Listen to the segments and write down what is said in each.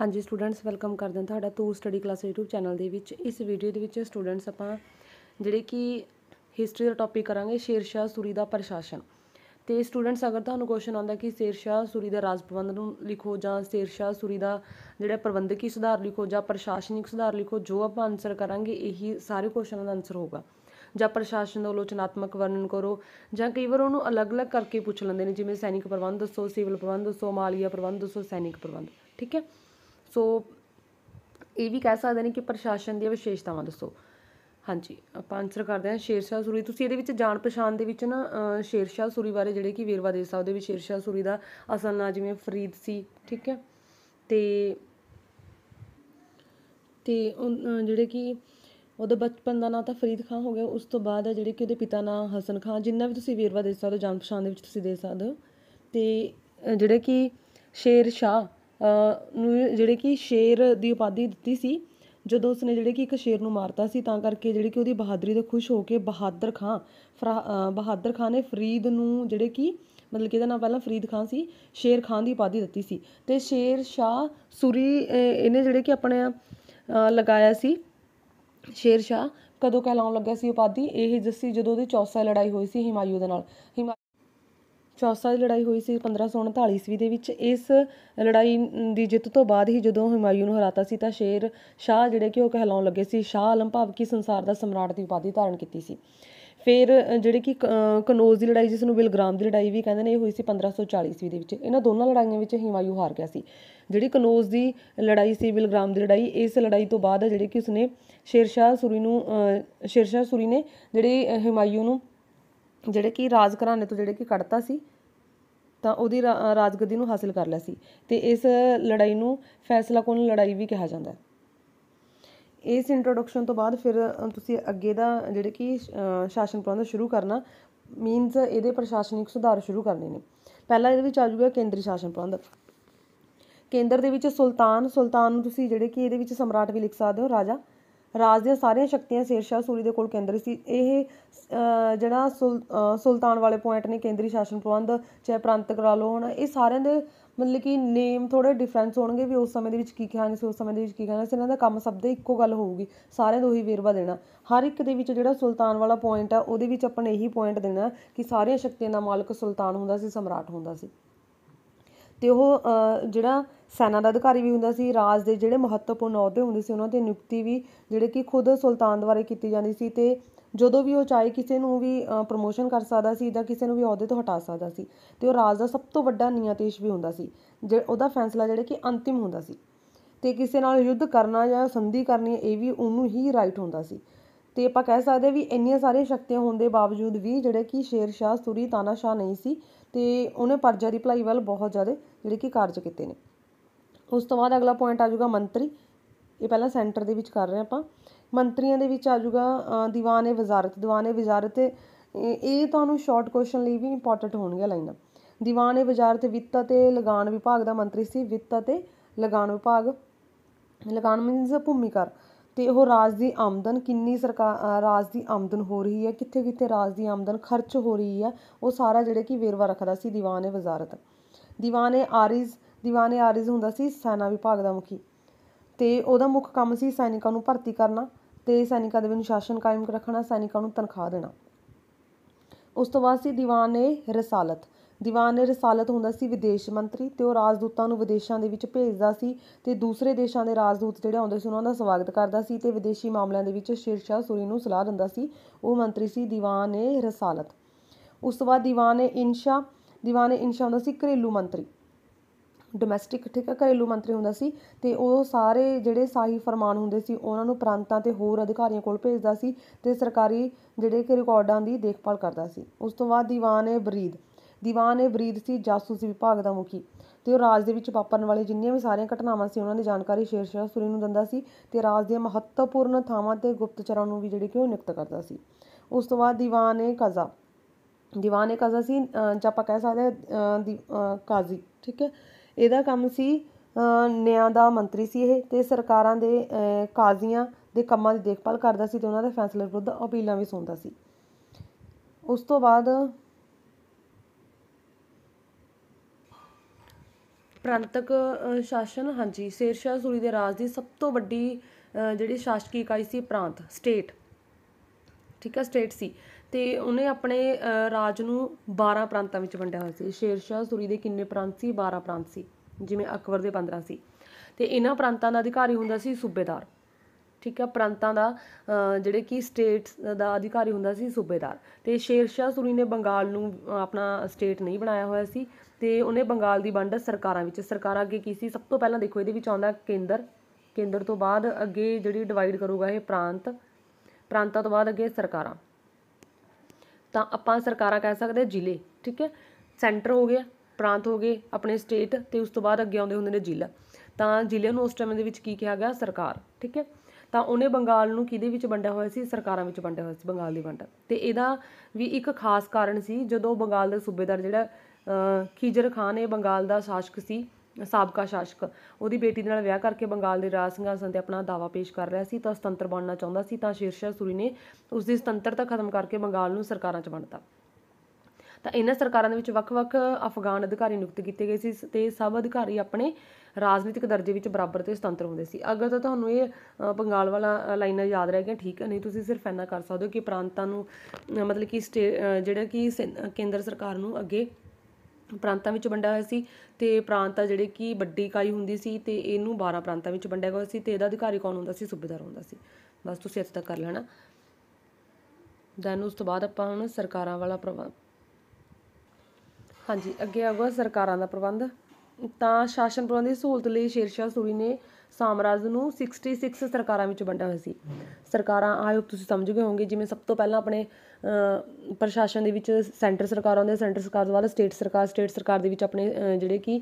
ਹਾਂਜੀ students welcome ਕਰਦੇ ਹਾਂ ਤੁਹਾਡਾ tour study class YouTube channel ਦੇ ਵਿੱਚ ਇਸ ਵੀਡੀਓ ਦੇ ਵਿੱਚ ਸਟੂਡੈਂਟਸ ਆਪਾਂ ਜਿਹੜੇ ਕਿ ਹਿਸਟਰੀ ਦਾ ਟੌਪਿਕ ਕਰਾਂਗੇ ਸ਼ੇਰਸ਼ਾਹ ਸੂਰੀ ਦਾ ਪ੍ਰਸ਼ਾਸਨ ਤੇ ਸਟੂਡੈਂਟਸ ਅਗਰ ਤੁਹਾਨੂੰ ਕੁਐਸਚਨ ਆਉਂਦਾ ਕਿ ਸ਼ੇਰਸ਼ਾਹ ਸੂਰੀ ਦਾ ਰਾਜ ਪ੍ਰਬੰਧ ਨੂੰ ਲਿਖੋ ਜਾਂ ਸ਼ੇਰਸ਼ਾਹ ਸੂਰੀ ਦਾ ਜਿਹੜਾ ਪ੍ਰਬੰਧਕੀ ਸੁਧਾਰ ਲਿਖੋ ਜਾਂ ਪ੍ਰਸ਼ਾਸਨਿਕ ਸੁਧਾਰ ਲਿਖੋ ਜੋ ਆਪਾਂ ਆਨਸਰ ਕਰਾਂਗੇ ਇਹੀ ਸਾਰੇ ਕੁਐਸਚਨਾਂ ਦਾ ਆਨਸਰ ਹੋਗਾ ਜਾਂ ਪ੍ਰਸ਼ਾਸਨ ਦਾ ਆਲੋਚਨਾਤਮਕ ਵਰਣਨ ਕਰੋ ਜਾਂ ਕਈ ਵਾਰ ਉਹਨੂੰ ਅਲੱਗ-ਅਲੱਗ ਕਰਕੇ ਪੁੱਛ ਲੈਂਦੇ ਨੇ ਜਿਵੇਂ ਸੈਨਿਕ ਪ੍ਰਬੰਧ ਦੱਸੋ ਸਿਵਲ ਪ੍ਰਬੰਧ ਦੱਸੋ ਮਾਲੀਆ ਪ੍ਰਬੰਧ ਦੱਸੋ ਸੈਨਿਕ ਪ੍ਰਬੰਧ ਠੀਕ ਹੈ ਸੋ ਇਹ ਵੀ ਕਹਿ ਸਕਦੇ ਨੇ ਕਿ ਪ੍ਰਸ਼ਾਸਨ ਦੀਆਂ ਵਿਸ਼ੇਸ਼ਤਾਵਾਂ ਦੱਸੋ ਹਾਂਜੀ ਆਪਾਂ ਅਨਸਰ ਕਰਦੇ ਹਾਂ ਸ਼ੇਰਸ਼ਾਹ ਸੂਰੀ ਤੁਸੀਂ ਇਹਦੇ ਵਿੱਚ ਜਾਣ ਪਛਾਣ ਦੇ ਵਿੱਚ ਨਾ ਸ਼ੇਰਸ਼ਾਹ ਸੂਰੀ ਬਾਰੇ ਜਿਹੜੇ ਕਿ ਵੇਰਵਾ ਦੇ ਸਕਦੇ ਵੀ ਸ਼ੇਰਸ਼ਾਹ ਸੂਰੀ ਦਾ ਅਸਲ ਨਾਮ ਜਿਵੇਂ ਫਰੀਦ ਸੀ ਠੀਕ ਹੈ ਤੇ ਤੇ ਜਿਹੜੇ ਕਿ ਉਹਦਾ ਬਚਪਨ ਦਾ ਨਾਂ ਤਾਂ ਫਰੀਦ ਖਾਨ ਹੋ ਗਿਆ ਉਸ ਤੋਂ ਬਾਅਦ ਹੈ ਜਿਹੜੇ ਕਿ ਉਹਦੇ ਪਿਤਾ ਨਾਂ ਹਸਨ ਖਾਨ ਜਿੰਨਾ ਵੀ ਤੁਸੀਂ ਵੇਰਵਾ ਦੇ ਸਕਦੇ ਜਾਣ ਪਛਾਣ ਦੇ ਵਿੱਚ ਤੁਸੀਂ ਦੇ ਸਕਦੇ ਹੋ ਤੇ ਜਿਹੜੇ ਕਿ ਸ਼ੇਰ ਸ਼ਾਹ ਨੂੰ ਜਿਹੜੇ ਕਿ ਸ਼ੇਰ ਦੀ ਉਪਾਧੀ ਦਿੱਤੀ ਸੀ ਜਦੋਂ ਉਸਨੇ ਜਿਹੜੇ ਕਿ ਇੱਕ ਸ਼ੇਰ ਨੂੰ ਮਾਰਤਾ ਸੀ ਤਾਂ ਕਰਕੇ ਜਿਹੜੇ ਕਿ ਉਹਦੀ ਬਹਾਦਰੀ ਤੋਂ ਖੁਸ਼ ਹੋ ਕੇ ਬਹਾਦਰ ਖਾਨ ਬਹਾਦਰ ਖਾਨ ਨੇ ਫਰੀਦ ਨੂੰ ਜਿਹੜੇ ਕਿ ਮਤਲਬ ਕਿ ਇਹਦਾ ਨਾਮ ਪਹਿਲਾਂ ਫਰੀਦ ਖਾਨ ਸੀ ਸ਼ੇਰ ਖਾਨ ਦੀ ਉਪਾਧੀ ਦਿੱਤੀ ਸੀ ਤੇ ਸ਼ੇਰ ਸ਼ਾਹ ਸੂਰੀ ਇਹਨੇ ਜਿਹੜੇ ਕਿ ਆਪਣੇ ਲਗਾਇਆ ਸੀ ਸ਼ੇਰ ਸ਼ਾਹ ਕਦੋਂ ਕਹਿਲਾਉਣ ਲੱਗਾ ਸੀ ਉਪਾਧੀ ਇਹ ਜੱਸੀ ਜਦੋਂ ਉਹਦੀ ਚੌਸਾ ਲੜਾਈ ਹੋਈ ਸੀ ਹਿਮਾਯੂ ਦੇ ਨਾਲ ਚੌਸਾ ਦੀ ਲੜਾਈ ਹੋਈ ਸੀ 1539 ਈਸਵੀ ਦੇ ਵਿੱਚ ਇਸ ਲੜਾਈ ਦੀ ਜਿੱਤ ਤੋਂ ਬਾਅਦ ਹੀ ਜਦੋਂ ਹਿਮਾਯੂ ਨੂੰ ਹਰਾਤਾ ਸੀ ਤਾਂ ਸ਼ੇਰ ਸ਼ਾਹ ਜਿਹੜੇ ਕਿ ਉਹ ਕਹਿਲਾਉਣ ਲੱਗੇ ਸੀ ਸ਼ਾਹ ਆਲਮ ਭਾਵ ਕਿ ਸੰਸਾਰ ਦਾ ਸਮਰਾਟ ਦੀ ਉਪਾਧੀ ਧਾਰਨ ਕੀਤੀ ਸੀ ਫਿਰ ਜਿਹੜੇ ਕਿ ਕਨੋਜ ਦੀ ਲੜਾਈ ਜਿਸ ਨੂੰ ਬਿਲਗ੍ਰਾਮ ਦੀ ਲੜਾਈ ਵੀ ਕਹਿੰਦੇ ਨੇ ਇਹ ਹੋਈ ਸੀ 1540 ਈਸਵੀ ਦੇ ਵਿੱਚ ਇਹਨਾਂ ਦੋਨਾਂ ਲੜਾਈਆਂ ਵਿੱਚ ਹਿਮਾਯੂ ਹਾਰ ਗਿਆ ਸੀ ਜਿਹੜੀ ਕਨੋਜ ਦੀ ਲੜਾਈ ਸੀ ਬਿਲਗ੍ਰਾਮ ਦੀ ਲੜਾਈ ਇਸ ਲੜਾਈ ਤੋਂ ਬਾਅਦ ਜਿਹੜੇ ਕਿ ਉਸਨੇ ਸ਼ੇਰ ਸ਼ਾਹ ਸੂਰੀ ਨੂੰ ਸ਼ੇਰ ਸ਼ਾਹ ਸੂਰੀ ਨੇ ਜਿਹੜੇ ਹਿਮਾਯੂ ਨੂੰ ਜਿਹੜੇ ਕਿ ਰਾਜ ਘਰਾਣੇ ਤੋਂ ਜਿਹੜੇ ਕਿ ਕੱਢਤਾ ਸੀ ਤਾਂ ਉਹਦੀ ਰਾਜਗਦੀ ਨੂੰ ਹਾਸਲ ਕਰ ਲਿਆ ਸੀ ਤੇ ਇਸ ਲੜਾਈ ਨੂੰ ਫੈਸਲਾ ਕੋਨ ਲੜਾਈ ਵੀ ਕਿਹਾ ਜਾਂਦਾ ਹੈ ਇਸ ਇੰਟਰੋਡਕਸ਼ਨ ਤੋਂ ਬਾਅਦ ਫਿਰ ਤੁਸੀਂ ਅੱਗੇ ਦਾ ਜਿਹੜੇ ਕਿ ਸ਼ਾਸਨ ਪ੍ਰਬੰਧ ਸ਼ੁਰੂ ਕਰਨਾ ਮੀਨਸ ਇਹਦੇ ਪ੍ਰਸ਼ਾਸਨਿਕ ਸੁਧਾਰ ਸ਼ੁਰੂ ਕਰਨੇ ਨੇ ਪਹਿਲਾਂ ਇਹਦੇ ਵਿੱਚ ਆ ਜੂਗਾ ਕੇਂਦਰੀ ਸ਼ਾਸਨ ਪ੍ਰਬੰਧ ਕੇਂਦਰ ਦੇ ਵਿੱਚ ਸੁਲਤਾਨ ਸੁਲਤਾਨ ਨੂੰ ਤੁਸੀਂ ਜਿਹੜੇ ਕਿ ਇਹਦੇ ਵਿੱਚ ਸਮਰਾਟ ਵੀ ਲਿਖ ਸਕਦੇ ਹੋ ਰਾਜਾ ਰਾਜ ਦੀਆਂ ਸਾਰੀਆਂ ਸ਼ਕਤੀਆਂ ਸ਼ੇਰਸ਼ਾਹ ਸੂਰੀ ਦੇ ਕੋਲ ਕੇਂਦਰਿਤ ਸੀ ਇਹ ਜਿਹੜਾ ਸੁਲਤਾਨ ਵਾਲੇ ਪੁਆਇੰਟ ਨੇ ਕੇਂਦਰੀ ਸ਼ਾਸਨ ਪ੍ਰਬੰਧ ਚਾਹੇ ਪ੍ਰਾਂਤ ਕਰਾ ਲੋ ਹੁਣ ਇਹ ਸਾਰਿਆਂ ਦੇ ਮਤਲਬ ਕਿ ਨੇਮ ਥੋੜੇ ਡਿਫਰੈਂਸ ਹੋਣਗੇ ਵੀ ਉਸ ਸਮੇਂ ਦੇ ਵਿੱਚ ਕੀ ਕਿਹਾ ਸੀ ਉਸ ਸਮੇਂ ਦੇ ਵਿੱਚ ਕੀ ਕਹਾਣੀ ਸੀ ਇਹਨਾਂ ਦਾ ਕੰਮ ਸਭ ਦੇ ਇੱਕੋ ਗੱਲ ਹੋਊਗੀ ਸਾਰਿਆਂ ਨੂੰ ਉਹੀ ਵੇਰਵਾ ਦੇਣਾ ਹਰ ਇੱਕ ਦੇ ਵਿੱਚ ਜਿਹੜਾ ਸੁਲਤਾਨ ਵਾਲਾ ਪੁਆਇੰਟ ਆ ਉਹਦੇ ਵਿੱਚ ਆਪਾਂ ਨੇ ਇਹੀ ਪੁਆਇੰਟ ਦੇਣਾ ਕਿ ਸਾਰੀਆਂ ਸ਼ਕਤੀਆਂ ਦਾ ਮਾਲਕ ਸੁਲਤਾਨ ਹੁੰਦਾ ਸੀ ਸਮਰਾਟ ਹੁੰਦਾ ਸੀ ਤੇ ਉਹ ਜਿਹੜਾ ਸੈਨਾ ਦਾ ਅਧਿਕਾਰੀ ਵੀ ਹੁੰਦਾ ਸੀ ਰਾਜ ਦੇ ਜਿਹੜੇ ਮਹੱਤਵਪੂਰਨ ਅਹੁਦੇ ਹੁੰਦੇ ਸੀ ਉਹਨਾਂ 'ਤੇ ਨਿਯੁਕਤੀ ਵੀ ਜਿਹੜੇ ਕਿ ਖੁਦ ਸੁਲਤਾਨ ਦੁਆਰਾ ਕੀਤੀ ਜਾਂਦੀ ਸੀ ਤੇ ਜਦੋਂ ਵੀ ਉਹ ਚਾਹੇ ਕਿਸੇ ਨੂੰ ਵੀ ਪ੍ਰੋਮੋਸ਼ਨ ਕਰ ਸਕਦਾ ਸੀ ਜਾਂ ਕਿਸੇ ਨੂੰ ਵੀ ਅਹੁਦੇ ਤੋਂ ਹਟਾ ਸਕਦਾ ਸੀ ਤੇ ਉਹ ਰਾਜ ਦਾ ਸਭ ਤੋਂ ਵੱਡਾ ਨਿਆਂਤੇਸ਼ ਵੀ ਹੁੰਦਾ ਸੀ ਜੇ ਉਹਦਾ ਫੈਸਲਾ ਜਿਹੜਾ ਕਿ ਅੰਤਿਮ ਹੁੰਦਾ ਸੀ ਤੇ ਕਿਸੇ ਨਾਲ ਯੁੱਧ ਕਰਨਾ ਜਾਂ ਸੰਧੀ ਕਰਨੀ ਇਹ ਵੀ ਉਹਨੂੰ ਹੀ ਰਾਈਟ ਹੁੰਦਾ ਸੀ ਤੇ ਆਪਾਂ ਕਹਿ ਸਕਦੇ ਵੀ ਇੰਨੀਆਂ ਸਾਰੀਆਂ ਸ਼ਕਤੀਆਂ ਹੋਣ ਦੇ ਬਾਵਜੂਦ ਵੀ ਜਿਹੜੇ ਕਿ ਸ਼ੇਰ ਸ਼ਾਹ ਸੂਰੀ ਸ਼ਾਹ ਨਹੀਂ ਸੀ ਤੇ ਉਹਨੇ ਪਰਜਾ ਦੀ ਭਲਾਈ ਵੱਲ ਬਹੁਤ ਜ਼ਿਆਦਾ ਜਿਹੜੇ ਕਿ ਕਾਰਜ ਕੀਤੇ ਨੇ ਉਸ ਤੋਂ ਬਾਅਦ ਅਗਲਾ ਪੁਆਇੰਟ ਆ ਜਾਊਗਾ ਮੰਤਰੀ ਇਹ ਪਹਿਲਾਂ ਸੈਂਟਰ ਦੇ ਵਿੱਚ ਕਰ ਰਹੇ ਆਪਾਂ ਮੰਤਰੀਆਂ ਦੇ ਵਿੱਚ ਆ ਜਾਊਗਾ ਦੀਵਾਨੇ ਵਜ਼ਾਰਤ ਦੀਵਾਨੇ ਵਜ਼ਾਰਤ ਇਹ ਤੁਹਾਨੂੰ ਸ਼ਾਰਟ ਕੁਐਸਚਨ ਲਈ ਵੀ ਇੰਪੋਰਟੈਂਟ ਹੋਣਗੇ ਲਾਈਨਾਂ ਦੀਵਾਨੇ ਵਜ਼ਾਰਤ ਵਿੱਤ ਅਤੇ ਲਗਾਨ ਵਿਭਾਗ ਦਾ ਮੰਤਰੀ ਸੀ ਵਿੱਤ ਅਤੇ ਲਗਾਨ ਵਿਭਾਗ ਲਗਾਨ ਮੀਨਸ ਭੂਮੀਕਾਰ ਤੇ ਉਹ ਰਾਜ ਦੀ ਆਮਦਨ ਕਿੰਨੀ ਸਰਕਾਰ ਰਾਜ ਦੀ ਆਮਦਨ ਹੋ ਰਹੀ ਹੈ ਕਿੱਥੇ ਕਿੱਥੇ ਰਾਜ ਦੀ ਆਮਦਨ ਖਰਚ ਹੋ ਰਹੀ ਹੈ ਉਹ ਸਾਰਾ ਜਿਹੜੇ ਕਿ ਵੇਰਵਾ ਰੱਖਦਾ ਸੀ ਦੀਵਾਨ ਏ ਵਜ਼ਾਰਤ ਦੀਵਾਨ ਏ ਆਰਿਜ਼ ਦੀਵਾਨ ਏ ਆਰਿਜ਼ ਹੁੰਦਾ ਸੀ ਸੈਨਾ ਵਿਭਾਗ ਦਾ ਮੁਖੀ ਤੇ ਉਹਦਾ ਮੁੱਖ ਕੰਮ ਸੀ ਸੈਨਿਕਾਂ ਨੂੰ ਭਰਤੀ ਕਰਨਾ ਤੇ ਸੈਨਿਕਾਂ ਦੇ ਵਿੱਚ ਕਾਇਮ ਰੱਖਣਾ ਸੈਨਿਕਾਂ ਨੂੰ ਤਨਖਾਹ ਦੇਣਾ ਉਸ ਤੋਂ ਬਾਅਦ ਸੀ ਦੀਵਾਨ ਏ ਰਸਾਲਤ ਦੀਵਾਨ ਰਸਾਲਤ ਹੁੰਦਾ ਸੀ ਵਿਦੇਸ਼ ਮੰਤਰੀ ਤੇ ਉਹ ਰਾਜਦੂਤਾਂ ਨੂੰ ਵਿਦੇਸ਼ਾਂ ਦੇ ਵਿੱਚ ਭੇਜਦਾ ਸੀ ਤੇ ਦੂਸਰੇ ਦੇਸ਼ਾਂ ਦੇ ਰਾਜਦੂਤ ਜਿਹੜੇ ਆਉਂਦੇ ਸੀ ਉਹਨਾਂ ਦਾ ਸਵਾਗਤ ਕਰਦਾ ਸੀ ਤੇ ਵਿਦੇਸ਼ੀ ਮਾਮਲਿਆਂ ਦੇ ਵਿੱਚ ਸ਼ੇਰਸ਼ਾਹ ਸੂਰੀ ਨੂੰ ਸਲਾਹ ਦਿੰਦਾ ਸੀ ਉਹ ਮੰਤਰੀ ਸੀ ਦੀਵਾਨ ਰਸਾਲਤ ਉਸ ਤੋਂ ਬਾਅਦ ਦੀਵਾਨ ਇਨਸ਼ਾ ਦੀਵਾਨ ਇਨਸ਼ਾ ਹੁੰਦਾ ਸੀ ਘਰੇਲੂ ਮੰਤਰੀ ਡੋਮੈਸਟਿਕ ਠੀਕ ਹੈ ਘਰੇਲੂ ਮੰਤਰੀ ਹੁੰਦਾ ਸੀ ਤੇ ਉਹ ਸਾਰੇ ਜਿਹੜੇ ਸਾਹੀ ਫਰਮਾਨ ਹੁੰਦੇ ਸੀ ਉਹਨਾਂ ਨੂੰ ਪ੍ਰਾਂਤਾਂ ਤੇ ਹੋਰ ਅਧਿਕਾਰੀਆਂ ਕੋਲ ਭੇਜਦਾ ਸੀ ਤੇ ਸਰਕਾਰੀ ਜਿਹੜੇ ਕਿ ਰਿਕਾਰਡਾਂ ਦੀ ਦੇਖਭਾਲ ਕਰਦਾ ਸੀ ਉਸ ਤੋਂ ਬਾਅਦ ਦੀਵਾਨ ਬਰੀਦ ਦੀਵਾਨ ਵਰੀਦ ਸੀ ਜਾਸੂਸੀ ਵਿਭਾਗ ਦਾ ਮੁਖੀ ਤੇ ਉਹ ਰਾਜ ਦੇ ਵਿੱਚ ਵਾਪਰਨ ਵਾਲੇ ਜਿੰਨੀਆਂ ਵੀ ਸਾਰੀਆਂ ਘਟਨਾਵਾਂ ਸੀ ਉਹਨਾਂ ਦੀ ਜਾਣਕਾਰੀ ਸ਼ਾਹ ਸੂਰੀ ਨੂੰ ਦਿੰਦਾ ਸੀ ਤੇ ਰਾਜ ਦੇ ਮਹੱਤਵਪੂਰਨ ਥਾਵਾਂ ਤੇ ਗੁਪਤਚਰਾਂ ਨੂੰ ਵੀ ਜਿਹੜੇ ਕਿ ਉਹ ਨਿਯੁਕਤ ਕਰਦਾ ਸੀ ਉਸ ਤੋਂ ਬਾਅਦ ਦੀਵਾਨ ਏ ਕਜ਼ਾ ਦੀਵਾਨ ਏ ਕਜ਼ਾ ਸੀ ਜਾਂ ਆਪਾਂ ਕਹਿ ਸਕਦੇ ਕਾਜ਼ੀ ਠੀਕ ਹੈ ਇਹਦਾ ਕੰਮ ਸੀ ਨਿਆਂ ਦਾ ਮੰਤਰੀ ਸੀ ਇਹ ਤੇ ਸਰਕਾਰਾਂ ਦੇ ਕਾਜ਼ੀਆਂ ਦੇ ਕੰਮਾਂ ਦੀ ਦੇਖਭਾਲ ਕਰਦਾ ਸੀ ਤੇ ਉਹਨਾਂ ਦੇ ਫੈਸਲੇ ਵਿਰੁੱਧ ਅਪੀਲਾਂ ਵੀ ਸੁਣਦਾ ਸੀ ਉਸ ਤੋਂ ਬਾਅਦ ਪ੍ਰਾਂਤਕ ਸ਼ਾਸਨ ਹਾਂਜੀ ਸ਼ੇਰਸ਼ਾਹ ਸੂਰੀ ਦੇ ਰਾਜ ਦੀ ਸਭ ਤੋਂ ਵੱਡੀ ਜਿਹੜੀ ਸ਼ਾਸਕੀ ਇਕਾਈ ਸੀ ਪ੍ਰਾਂਤ ਸਟੇਟ ਠੀਕ ਹੈ ਸਟੇਟ ਸੀ ਤੇ ਉਹਨੇ ਆਪਣੇ ਰਾਜ ਨੂੰ 12 ਪ੍ਰਾਂਤਾਂ ਵਿੱਚ ਵੰਡਿਆ ਹੋਇਆ ਸੀ ਸ਼ੇਰਸ਼ਾਹ ਸੂਰੀ ਦੇ ਕਿੰਨੇ ਪ੍ਰਾਂਤ ਸੀ 12 ਪ੍ਰਾਂਤ ਸੀ ਜਿਵੇਂ ਅਕਬਰ ਦੇ 15 ਸੀ ਤੇ ਇਹਨਾਂ ਪ੍ਰਾਂਤਾਂ ਦਾ ਅਧਿਕਾਰੀ ਹੁੰਦਾ ਸੀ ਸੂਬੇਦਾਰ ਠੀਕ ਹੈ ਪ੍ਰਾਂਤਾਂ ਦਾ ਜਿਹੜੇ ਕਿ ਸਟੇਟਸ ਦਾ ਅਧਿਕਾਰੀ ਹੁੰਦਾ ਸੀ ਸੂਬੇਦਾਰ ਤੇ ਸ਼ੇਰ ਸ਼ਾਹ ਸੂਰੀ ਨੇ ਬੰਗਾਲ ਨੂੰ ਆਪਣਾ ਸਟੇਟ ਨਹੀਂ ਬਣਾਇਆ ਹੋਇਆ ਸੀ ਤੇ ਉਹਨੇ ਬੰਗਾਲ ਦੀ ਵੰਡ ਸਰਕਾਰਾਂ ਵਿੱਚ ਸਰਕਾਰਾਂ ਅੱਗੇ ਕੀ ਸੀ ਸਭ ਤੋਂ ਪਹਿਲਾਂ ਦੇਖੋ ਇਹਦੇ ਵਿੱਚ ਆਉਂਦਾ ਕੇਂਦਰ ਕੇਂਦਰ ਤੋਂ ਬਾਅਦ ਅੱਗੇ ਜਿਹੜੀ ਡਿਵਾਈਡ ਕਰੂਗਾ ਇਹ ਪ੍ਰਾਂਤ ਪ੍ਰਾਂਤਾਂ ਤੋਂ ਬਾਅਦ ਅੱਗੇ ਸਰਕਾਰਾਂ ਤਾਂ ਆਪਾਂ ਸਰਕਾਰਾਂ ਕਹਿ ਸਕਦੇ ਜ਼ਿਲ੍ਹੇ ਠੀਕ ਹੈ ਸੈਂਟਰ ਹੋ ਗਿਆ ਪ੍ਰਾਂਤ ਹੋ ਗਏ ਆਪਣੇ ਸਟੇਟ ਤੇ ਉਸ ਤੋਂ ਬਾਅਦ ਅੱਗੇ ਆਉਂਦੇ ਹੁੰਦੇ ਨੇ ਜ਼ਿਲ੍ਹਾ ਤਾਂ ਜ਼ਿਲ੍ਹੇ ਨੂੰ ਉਸ ਟਾਈਮ ਦੇ ਵਿੱਚ ਕੀ ਕਿਹਾ ਗਿਆ ਸਰਕਾਰ ਠੀਕ ਹੈ ਤਾਂ ਉਹਨੇ ਬੰਗਾਲ ਨੂੰ ਕਿਹਦੇ ਵਿੱਚ ਵੰਡਿਆ ਹੋਇਆ ਸੀ ਸਰਕਾਰਾਂ ਵਿੱਚ ਵੰਡਿਆ ਹੋਇਆ ਸੀ ਬੰਗਾਲ ਦੀ ਵੰਡ ਤੇ ਇਹਦਾ ਵੀ ਇੱਕ ਖਾਸ ਕਾਰਨ ਸੀ ਜਦੋਂ ਬੰਗਾਲ ਦੇ ਸੂਬੇਦਾਰ ਜਿਹੜਾ ਖੀਜਰ ਖਾਨ ਇਹ ਬੰਗਾਲ ਦਾ ਸ਼ਾਸਕ ਸੀ ਸਾਬਕਾ ਸ਼ਾਸਕ ਉਹਦੀ ਬੇਟੀ ਦੇ ਨਾਲ ਵਿਆਹ ਕਰਕੇ ਬੰਗਾਲ ਦੇ ਰਾਜ ਸਿੰਘਾਸਨ ਤੇ ਆਪਣਾ ਦਾਵਾ ਪੇਸ਼ ਕਰ ਰਿਹਾ ਸੀ ਤਾਂ ਸੁਤੰਤਰ ਬਣਨਾ ਚਾਹੁੰਦਾ ਸੀ ਤਾਂ ਸ਼ੇਰਸ਼ਾਹ ਸੂਰੀ ਨੇ ਉਸ ਦੀ ਸੁਤੰਤਰਤਾ ਖਤਮ ਕਰਕੇ ਬੰਗਾਲ ਨੂੰ ਸਰਕਾਰਾਂ 'ਚ ਵੰਡਤਾ ਤਾਂ ਇਹਨਾਂ ਸਰਕਾਰਾਂ ਦੇ ਵਿੱਚ ਵੱਖ-ਵੱਖ ਅਫਗਾਨ ਅਧਿਕਾਰੀ ਨਿਯੁਕਤ ਕੀਤੇ ਗਏ ਸੀ ਤੇ ਸਭ ਅਧਿਕਾਰੀ ਆਪਣੇ ਰਾਜਨੀਤਿਕ ਦਰਜੇ ਵਿੱਚ ਬਰਾਬਰ ਤੇ ਸੁਤੰਤਰ ਹੁੰਦੇ ਸੀ ਅਗਰ ਤਾਂ ਤੁਹਾਨੂੰ ਇਹ ਬੰਗਾਲ ਵਾਲਾ ਲਾਈਨਾਂ ਯਾਦ ਰਹਿ ਗਿਆ ਠੀਕ ਹੈ ਨਹੀਂ ਤੁਸੀਂ ਸਿਰਫ ਇੰਨਾ ਕਰ ਸਕਦੇ ਹੋ ਕਿ ਪ੍ਰਾਂਤਾਂ ਨੂੰ ਮਤਲਬ ਕਿ ਜਿਹੜਾ ਕਿ ਕੇਂਦਰ ਸਰਕਾਰ ਨੂੰ ਅੱਗੇ ਪ੍ਰਾਂਤਾਂ ਵਿੱਚ ਵੰਡਿਆ ਹੋਇਆ ਸੀ ਤੇ ਪ੍ਰਾਂਤ ਆ ਜਿਹੜੇ ਕਿ ਵੱਡੀ ਇਕਾਈ ਹੁੰਦੀ ਸੀ ਤੇ ਇਹਨੂੰ 12 ਪ੍ਰਾਂਤਾਂ ਵਿੱਚ ਵੰਡਿਆ ਗਿਆ ਸੀ ਤੇ ਇਹਦਾ ਅਧਿਕਾਰੀ ਕੌਣ ਹੁੰਦਾ ਸੀ ਸੂਬੇਦਾਰ ਹੁੰਦਾ ਸੀ ਬਸ ਤੁਸੀਂ ਇੱਥੇ ਤੱਕ ਕਰ ਲੈਣਾ ਦੈਨ ਉਸ ਤੋਂ ਬਾਅਦ ਆਪਾਂ ਹੁਣ ਸਰਕਾਰਾਂ ਵਾਲਾ ਹਾਂਜੀ ਅੱਗੇ ਆਊਗਾ ਸਰਕਾਰਾਂ ਦਾ ਪ੍ਰਬੰਧ ਤਾਂ ਸ਼ਾਸਨ ਪ੍ਰਬੰਧ ਦੀ ਸਹੂਲਤ ਲਈ ਸ਼ੇਰਸ਼ਾਹ ਸੂਰੀ ਨੇ ਸਾਮਰਾਜ ਨੂੰ 66 ਸਰਕਾਰਾਂ ਵਿੱਚ ਵੰਡਿਆ ਹੋਇਆ ਸੀ ਸਰਕਾਰਾਂ ਆਇਓ ਤੁਸੀਂ ਸਮਝ ਗਏ ਹੋਵੋਗੇ ਜਿਵੇਂ ਸਭ ਤੋਂ ਪਹਿਲਾਂ ਆਪਣੇ ਪ੍ਰਸ਼ਾਸਨ ਦੇ ਵਿੱਚ ਸੈਂਟਰ ਸਰਕਾਰ ਆਉਂਦੇ ਸੈਂਟਰ ਸਰਕਾਰ ਦੇ ਬਾਅਦ ਸਟੇਟ ਸਰਕਾਰ ਸਟੇਟ ਸਰਕਾਰ ਦੇ ਵਿੱਚ ਆਪਣੇ ਜਿਹੜੇ ਕਿ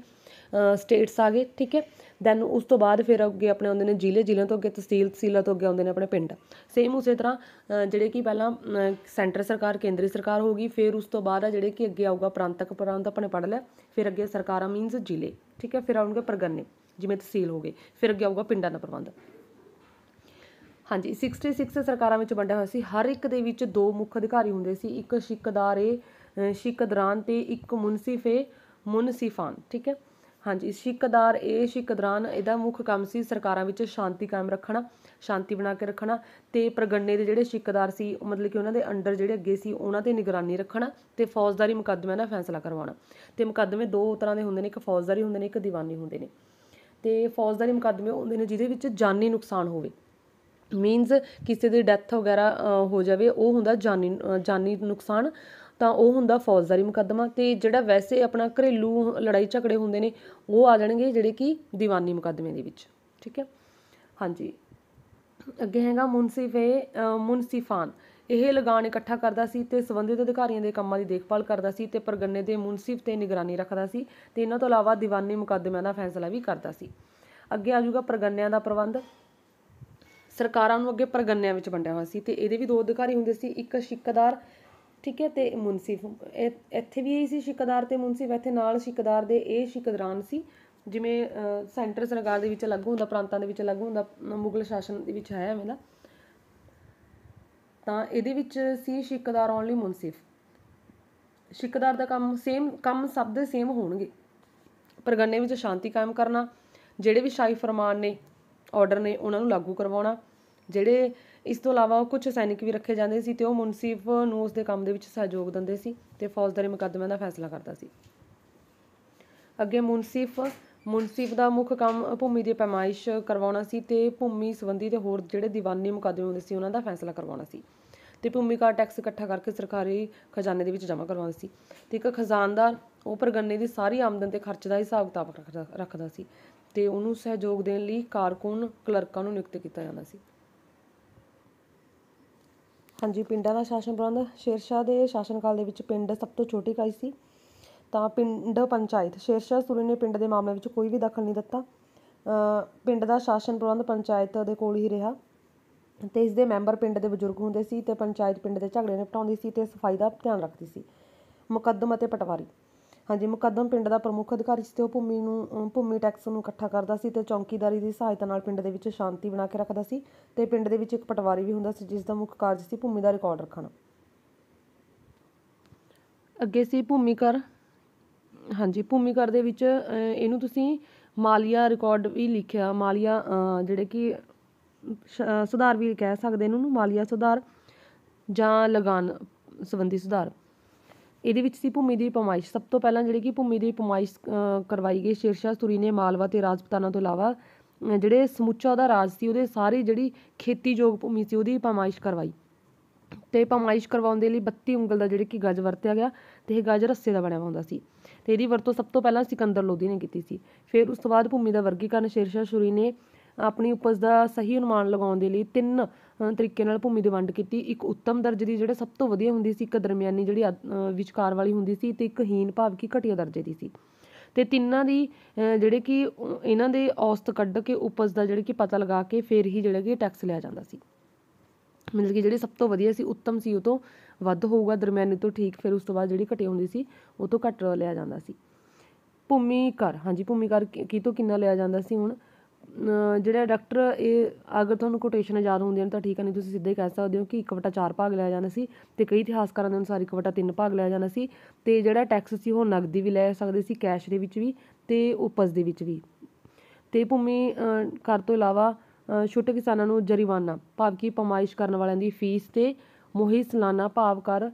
ਸਟੇਟਸ ਆ ਗਏ ਠੀਕ ਹੈ ਦੈਨ ਉਸ ਤੋਂ ਬਾਅਦ ਫਿਰ ਅੱਗੇ ਆਪਣੇ ਆਉਂਦੇ ਨੇ ਜ਼ਿਲ੍ਹੇ ਜ਼ਿਲ੍ਹਿਆਂ ਤੋਂ ਅੱਗੇ ਤਹਿਸੀਲ ਤਹਿਸੀਲਾਂ ਤੋਂ ਅੱਗੇ ਆਉਂਦੇ ਨੇ ਆਪਣੇ ਪਿੰਡ ਸੇਮ ਉਸੇ ਤਰ੍ਹਾਂ ਜਿਹੜੇ ਕਿ ਪਹਿਲਾਂ ਸੈਂਟਰ ਸਰਕਾਰ ਕੇਂਦਰੀ ਸਰਕਾਰ ਹੋ ਗਈ ਫਿਰ ਉਸ ਤੋਂ ਬਾਅਦ ਆ ਜਿਹੜੇ ਕਿ ਅੱਗੇ ਆਊਗਾ ਪ੍ਰਾਂਤਕ ਪ੍ਰਾਂਤ ਆਪਣੇ ਪੜ੍ਹ ਲਿਆ ਫਿਰ ਅੱਗੇ ਸਰਕਾਰਾਂ ਮੀਨਸ ਜ਼ਿਲ੍ਹੇ ਠੀਕ ਹੈ ਫਿਰ ਆਉਣਗੇ ਪਰਗਨੇ ਜਿਵੇਂ ਤਹਿਸੀਲ ਹੋ ਗਏ ਫਿਰ ਅੱਗੇ ਆਊਗਾ ਪਿੰਡਾਂ ਦਾ ਪ੍ਰਬੰਧ ਹਾਂਜੀ 66 ਸਰਕਾਰਾਂ ਵਿੱਚ ਵੰਡਿਆ ਹੋਇਆ ਸੀ ਹਰ ਇੱਕ ਦੇ ਵਿੱਚ ਦੋ ਮੁੱਖ ਅਧਿਕਾਰੀ ਹੁੰਦੇ ਸੀ ਇੱਕ ਸ਼ਿਕਦਾਰੇ ਸ਼ਿਕਦਰਾਨ ਤੇ ਇੱਕ ਮੁਨਸੀਫੇ ਮੁਨਸੀਫਾਨ ਠੀਕ ਹੈ ਹਾਂਜੀ ਸਿੱਖਦਾਰ ਇਹ ਸਿੱਖ ਇਹਦਾ ਮੁੱਖ ਕੰਮ ਸੀ ਸਰਕਾਰਾਂ ਵਿੱਚ ਸ਼ਾਂਤੀ ਕਾਇਮ ਰੱਖਣਾ ਸ਼ਾਂਤੀ ਬਣਾ ਕੇ ਰੱਖਣਾ ਤੇ ਪ੍ਰਗੰਨੇ ਦੇ ਜਿਹੜੇ ਸਿੱਖਦਾਰ ਸੀ ਮਤਲਬ ਕਿ ਉਹਨਾਂ ਦੇ ਅੰਡਰ ਜਿਹੜੇ ਅੱਗੇ ਸੀ ਉਹਨਾਂ ਤੇ ਨਿਗਰਾਨੀ ਰੱਖਣਾ ਤੇ ਫੌਜਦਾਰੀ ਮੁਕੱਦਮਿਆਂ ਦਾ ਫੈਸਲਾ ਕਰਵਾਉਣਾ ਤੇ ਮੁਕੱਦਮੇ ਦੋ ਤਰ੍ਹਾਂ ਦੇ ਹੁੰਦੇ ਨੇ ਇੱਕ ਫੌਜਦਾਰੀ ਹੁੰਦੇ ਨੇ ਇੱਕ ਦੀਵਾਨੀ ਹੁੰਦੇ ਨੇ ਤੇ ਫੌਜਦਾਰੀ ਮੁਕੱਦਮੇ ਹੁੰਦੇ ਨੇ ਜਿਹਦੇ ਵਿੱਚ ਜਾਨੀ ਨੁਕਸਾਨ ਹੋਵੇ ਮੀਨਸ ਕਿਸੇ ਦੀ ਡੈਥ ਵਗੈਰਾ ਹੋ ਜਾਵੇ ਉਹ ਹੁੰਦਾ ਜਾਨੀ ਜਾਨੀ ਨੁਕਸਾਨ ਤਾਂ ਉਹ ਹੁੰਦਾ ਫੌਜਦਾਰੀ ਮੁਕੱਦਮਾ ਤੇ ਜਿਹੜਾ ਵੈਸੇ ਆਪਣਾ ਘਰੇਲੂ ਲੜਾਈ ਝਗੜੇ ਹੁੰਦੇ ਨੇ ਉਹ ਆ ਜਾਣਗੇ ਜਿਹੜੇ ਕਿ ਦੀਵਾਨੀ ਮੁਕੱਦਮੇ ਦੇ ਵਿੱਚ ਠੀਕ ਹੈ ਹਾਂਜੀ ਅੱਗੇ ਹੈਗਾ ਮੁਨਸੀਫੇ ਮੁਨਸੀਫਾਨ ਇਹ ਲਗਾਨ ਇਕੱਠਾ ਕਰਦਾ ਸੀ ਤੇ ਸੰਬੰਧਿਤ ਅਧਿਕਾਰੀਆਂ ਦੇ ਕੰਮਾਂ ਦੀ ਦੇਖਭਾਲ ਕਰਦਾ ਸੀ ਤੇ ਪਰਗੰਨੇ ਦੇ ਮੁਨਸੀਫ ਤੇ ਨਿਗਰਾਨੀ ਰੱਖਦਾ ਸੀ ਤੇ ਇਹਨਾਂ ਤੋਂ ਇਲਾਵਾ ਦੀਵਾਨੀ ਮੁਕੱਦਮਿਆਂ ਦਾ ਫੈਸਲਾ ਵੀ ਕਰਦਾ ਸੀ ਅੱਗੇ ਆ ਜਾਊਗਾ ਪਰਗੰਨਿਆਂ ਦਾ ਪ੍ਰਬੰਧ ਸਰਕਾਰਾਂ ਨੂੰ ਅੱਗੇ ਪਰਗੰਨਿਆਂ ਵਿੱਚ ਵੰਡਿਆ ਹੋਇਆ ਸੀ ਤੇ ਇਹਦੇ ਵੀ ਦੋ ਅਧਿਕਾਰੀ ਹੁੰਦੇ ਸੀ ਇੱਕ ਸ਼ਿਕਦਾਰ ਠੀਕ ਹੈ ਤੇ ਮੁਨਸੀਫ ਇੱਥੇ ਵੀ ਇਹੀ ਸੀ ਸ਼ਿਕਦਾਰ ਤੇ ਮੁਨਸੀਫ ਇੱਥੇ ਨਾਲ ਸ਼ਿਕਦਾਰ ਦੇ ਇਹ ਸ਼ਿਕਦਰਾਨ ਸੀ ਜਿਵੇਂ ਸੈਂਟਰ ਸਰਕਾਰ ਦੇ ਵਿੱਚ ਅਲੱਗ ਹੁੰਦਾ ਪ੍ਰਾਂਤਾਂ ਦੇ ਵਿੱਚ ਅਲੱਗ ਹੁੰਦਾ ਮੁਗਲ ਸ਼ਾਸਨ ਦੇ ਵਿੱਚ ਹੈ ਐਵੇਂ ਤਾਂ ਇਹਦੇ ਵਿੱਚ ਸੀ ਸ਼ਿਕਦਾਰ ਓਨਲੀ ਮੁਨਸੀਫ ਸ਼ਿਕਦਾਰ ਦਾ ਕੰਮ ਸੇਮ ਕੰਮ ਸਭ ਦੇ ਸੇਮ ਹੋਣਗੇ ਪਰਗਨੇ ਵਿੱਚ ਸ਼ਾਂਤੀ ਕਾਇਮ ਕਰਨਾ ਜਿਹੜੇ ਵੀ ਸ਼ਾਹੀ ਫਰਮਾਨ ਨੇ ਆਰਡਰ ਨੇ ਉਹਨਾਂ ਨੂੰ ਲਾਗੂ ਕਰਵਾਉਣਾ ਜਿਹੜੇ ਇਸ ਤੋਂ ਇਲਾਵਾ ਕੁਝ ਸੈਨਿਕ ਵੀ ਰੱਖੇ ਜਾਂਦੇ ਸੀ ਤੇ ਉਹ ਮੁਨਸੀਫ ਨੂੰ ਉਸ ਦੇ ਕੰਮ ਦੇ ਵਿੱਚ ਸਹਿਯੋਗ ਦਿੰਦੇ ਸੀ ਤੇ ਫੌਜਦਾਰੀ ਮੁਕੱਦਮਿਆਂ ਦਾ ਫੈਸਲਾ ਕਰਦਾ ਸੀ ਅੱਗੇ ਮੁਨਸੀਫ ਮੁਨਸੀਫ ਦਾ ਮੁੱਖ ਕੰਮ ਭੂਮੀ ਦੀ ਪੈਮਾਇਸ਼ ਕਰਵਾਉਣਾ ਸੀ ਤੇ ਭੂਮੀ ਸੰਬੰਧੀ ਤੇ ਹੋਰ ਜਿਹੜੇ ਦੀਵਾਨੀ ਮੁਕੱਦਮੇ ਹੁੰਦੇ ਸੀ ਉਹਨਾਂ ਦਾ ਫੈਸਲਾ ਕਰਵਾਉਣਾ ਸੀ ਤੇ ਭੂਮੀ ਕਾ ਟੈਕਸ ਇਕੱਠਾ ਕਰਕੇ ਸਰਕਾਰੀ ਖਜ਼ਾਨੇ ਦੇ ਵਿੱਚ ਜਮ੍ਹਾਂ ਕਰਵਾਉਂਦਾ ਸੀ ਤੇ ਇੱਕ ਖਜ਼ਾਨਦਾਰ ਉਹ ਪਰਗੰਨੇ ਦੀ ਸਾਰੀ ਆਮਦਨ ਤੇ ਖਰਚ ਦਾ ਹਿਸਾਬ ਕਿਤਾਬ ਰੱਖਦਾ ਸੀ ਤੇ ਉਹਨੂੰ ਸਹਿਯੋਗ ਦੇਣ ਲਈ ਕਾਰਕੁਨ ਕਲਰਕਾਂ ਨੂੰ ਨਿਯੁਕਤ ਕੀਤਾ ਜਾਂਦਾ ਸੀ ਹਾਂਜੀ ਪਿੰਡਾਂ ਦਾ ਸ਼ਾਸਨ ਪ੍ਰਬੰਧ ਸ਼ੇਰਸ਼ਾਹ ਦੇ ਸ਼ਾਸਨ ਕਾਲ ਦੇ ਵਿੱਚ ਪਿੰਡ ਸਭ ਤੋਂ ਛੋਟੀ ਕਾਈ ਸੀ ਤਾਂ ਪਿੰਡ ਪੰਚਾਇਤ ਸ਼ੇਰਸ਼ਾਹ ਸੂਰੀ ਨੇ ਪਿੰਡ ਦੇ ਮਾਮਲੇ ਵਿੱਚ ਕੋਈ ਵੀ ਦਖਲ ਨਹੀਂ ਦਿੱਤਾ ਪਿੰਡ ਦਾ ਸ਼ਾਸਨ ਪ੍ਰਬੰਧ ਪੰਚਾਇਤ ਦੇ ਕੋਲ ਹੀ ਰਿਹਾ ਤੇ ਇਸ ਦੇ ਮੈਂਬਰ ਪਿੰਡ ਦੇ ਬਜ਼ੁਰਗ ਹੁੰਦੇ ਸੀ ਤੇ ਪੰਚਾਇਤ ਪਿੰਡ ਦੇ ਝਗੜੇ ਨਿਪਟਾਉਂਦੀ ਸੀ ਤੇ ਸਫਾਈ ਦਾ ਧਿਆਨ ਰੱਖਦੀ ਸੀ ਮੁਕੱਦਮ ਅਤੇ ਪਟਵਾਰੀ ਹਾਂਜੀ ਮੁਕੱਦਮ ਪਿੰਡ ਦਾ ਪ੍ਰਮੁੱਖ ਅਧਿਕਾਰੀ ਸੀ ਤੇ ਉਹ ਭੂਮੀ ਨੂੰ ਭੂਮੀ ਟੈਕਸ ਨੂੰ ਇਕੱਠਾ ਕਰਦਾ ਸੀ ਤੇ ਚੌਂਕੀਦਾਰੀ ਦੀ ਸਹਾਇਤਾ ਨਾਲ ਪਿੰਡ ਦੇ ਵਿੱਚ ਸ਼ਾਂਤੀ ਬਣਾ ਕੇ ਰੱਖਦਾ ਸੀ ਤੇ ਪਿੰਡ ਦੇ ਵਿੱਚ ਇੱਕ ਪਟਵਾਰੀ ਵੀ ਹੁੰਦਾ ਸੀ ਜਿਸ ਦਾ ਮੁੱਖ ਕਾਰਜ ਸੀ ਭੂਮੀ ਦਾ ਰਿਕਾਰਡ ਰੱਖਣਾ ਅੱਗੇ ਸੀ ਭੂਮੀਕਰ ਹਾਂਜੀ ਭੂਮੀਕਰ ਦੇ ਵਿੱਚ ਇਹਨੂੰ ਤੁਸੀਂ ਮਾਲੀਆ ਰਿਕਾਰਡ ਵੀ ਲਿਖਿਆ ਮਾਲੀਆ ਜਿਹੜੇ ਕਿ ਸੁਧਾਰ ਵੀ ਕਹਿ ਸਕਦੇ ਇਹਨੂੰ ਮਾਲੀਆ ਸੁਧਾਰ ਜਾਂ ਲਗਾਨ ਸੰਬੰਧੀ ਸੁਧਾਰ ਇਹਦੇ ਵਿੱਚ ਸੀ ਭੂਮੀ ਦੀ ਪਮਾਇਸ਼ ਸਭ ਤੋਂ ਪਹਿਲਾਂ ਜਿਹੜੀ ਕਿ ਭੂਮੀ ਦੀ ਪਮਾਇਸ਼ ਕਰਵਾਈ ਗਈ ਸ਼ੇਰਸ਼ਾਹ ਸੂਰੀ ਨੇ ਮਾਲਵਾ ਤੇ ਰਾਜਪਤਾਨਾ ਤੋਂ ਇਲਾਵਾ ਜਿਹੜੇ ਸਮੁੱਚਾ ਉਹਦਾ ਰਾਜ ਸੀ ਉਹਦੇ ਸਾਰੀ ਜਿਹੜੀ ਖੇਤੀਯੋਗ ਭੂਮੀ ਸੀ ਉਹਦੀ ਪਮਾਇਸ਼ ਕਰਵਾਈ ਤੇ ਪਮਾਇਸ਼ ਕਰਵਾਉਣ ਦੇ ਲਈ 32 ਉਂਗਲ ਦਾ ਜਿਹੜੇ ਕਿ ਗਜ ਵਰਤਿਆ ਗਿਆ ਤੇ ਇਹ ਗਜ ਰੱਸੇ ਦਾ ਬਣਿਆ ਹੁੰਦਾ ਸੀ ਤੇ ਇਹਦੀ ਵਰਤੋਂ ਸਭ ਤੋਂ ਪਹਿਲਾਂ ਸਿਕੰਦਰ ਲੋਧੀ ਨੇ ਕੀਤੀ ਸੀ ਫਿਰ ਉਸ ਤੋਂ ਬਾਅਦ ਭੂਮੀ ਦਾ ਵਰਗੀਕਰਨ ਸ਼ੇਰਸ਼ਾਹ ਸੂਰੀ ਨੇ ਆਪਣੀ ਉਪਜ ਦਾ ਸਹੀ ਅਨੁਮਾਨ ਲਗਾਉਣ ਦੇ ਲਈ ਤਿੰਨ ਤਰੀਕੇ ਨਾਲ ਭੂਮੀ ਦੀ ਵੰਡ ਕੀਤੀ ਇੱਕ ਉੱਤਮ ਦਰਜੇ ਦੀ ਜਿਹੜੇ ਸਭ ਤੋਂ ਵਧੀਆ ਹੁੰਦੀ ਸੀ ਇੱਕ ਦਰਮਿਆਨੀ ਜਿਹੜੀ ਵਿਚਕਾਰ ਵਾਲੀ ਹੁੰਦੀ ਸੀ ਤੇ ਇੱਕ ਹੀਨ ਭਾਵ ਕਿ ਘਟੀਆ ਦਰਜੇ ਦੀ ਸੀ ਤੇ ਤਿੰਨਾਂ ਦੀ ਜਿਹੜੇ ਕਿ ਇਹਨਾਂ ਦੇ ਔਸਤ ਕੱਢ ਕੇ ਉਪਜ ਦਾ ਜਿਹੜੇ ਕਿ ਪਤਾ ਲਗਾ ਕੇ ਫਿਰ ਹੀ ਜਿਹੜਾ ਕਿ ਟੈਕਸ ਲਿਆ ਜਾਂਦਾ ਸੀ ਮਤਲਬ ਕਿ ਜਿਹੜੇ ਸਭ ਤੋਂ ਵਧੀਆ ਸੀ ਉੱਤਮ ਸੀ ਉਹ ਤੋਂ ਵੱਧ ਹੋਊਗਾ ਦਰਮਿਆਨੀ ਤੋਂ ਠੀਕ ਫਿਰ ਉਸ ਤੋਂ ਬਾਅਦ ਜਿਹੜੀ ਘਟੀਆ ਹੁੰਦੀ ਸੀ ਉਹ ਤੋਂ ਘੱਟ ਲਿਆ ਜਾਂਦਾ ਸੀ ਭੂਮੀ ਕਰ ਹਾਂਜੀ ਭੂਮੀ ਕਰ ਕੀ ਤੋਂ ਕਿੰਨਾ ਲਿਆ ਜਾਂਦਾ ਸੀ ਹੁਣ ਜਿਹੜਾ ਡਾਕਟਰ ਇਹ ਅਗਰ ਤੁਹਾਨੂੰ ਕੋਟੇਸ਼ਨ ਯਾਦ ਹੁੰਦੀਆਂ ਨੇ ਤਾਂ ਠੀਕ ਹੈ ਨਹੀਂ ਤੁਸੀਂ ਸਿੱਧਾ ਹੀ ਕਹਿ ਸਕਦੇ ਹੋ ਕਿ 1 ਵਟਾ ਭਾਗ ਲਿਆ ਜਾਂਦਾ ਸੀ ਤੇ ਕਈ ਇਤਿਹਾਸਕਾਰਾਂ ਦੇ ਅਨੁਸਾਰ 1 ਵਟਾ ਭਾਗ ਲਿਆ ਜਾਂਦਾ ਸੀ ਤੇ ਜਿਹੜਾ ਟੈਕਸ ਸੀ ਉਹ ਨਗਦੀ ਵੀ ਲੈ ਸਕਦੇ ਸੀ ਕੈਸ਼ ਦੇ ਵਿੱਚ ਵੀ ਤੇ ਉਪਜ ਦੇ ਵਿੱਚ ਵੀ ਤੇ ਭੂਮੀ ਕਰ ਤੋਂ ਇਲਾਵਾ ਛੋਟੇ ਕਿਸਾਨਾਂ ਨੂੰ ਜਰੀਮਾਨਾ ਭਾਵ ਕਿ ਪਮਾਇਸ਼ ਕਰਨ ਵਾਲਿਆਂ ਦੀ ਫੀਸ ਤੇ ਮੋਹੀ ਸਲਾਨਾ ਭਾਵ ਕਰ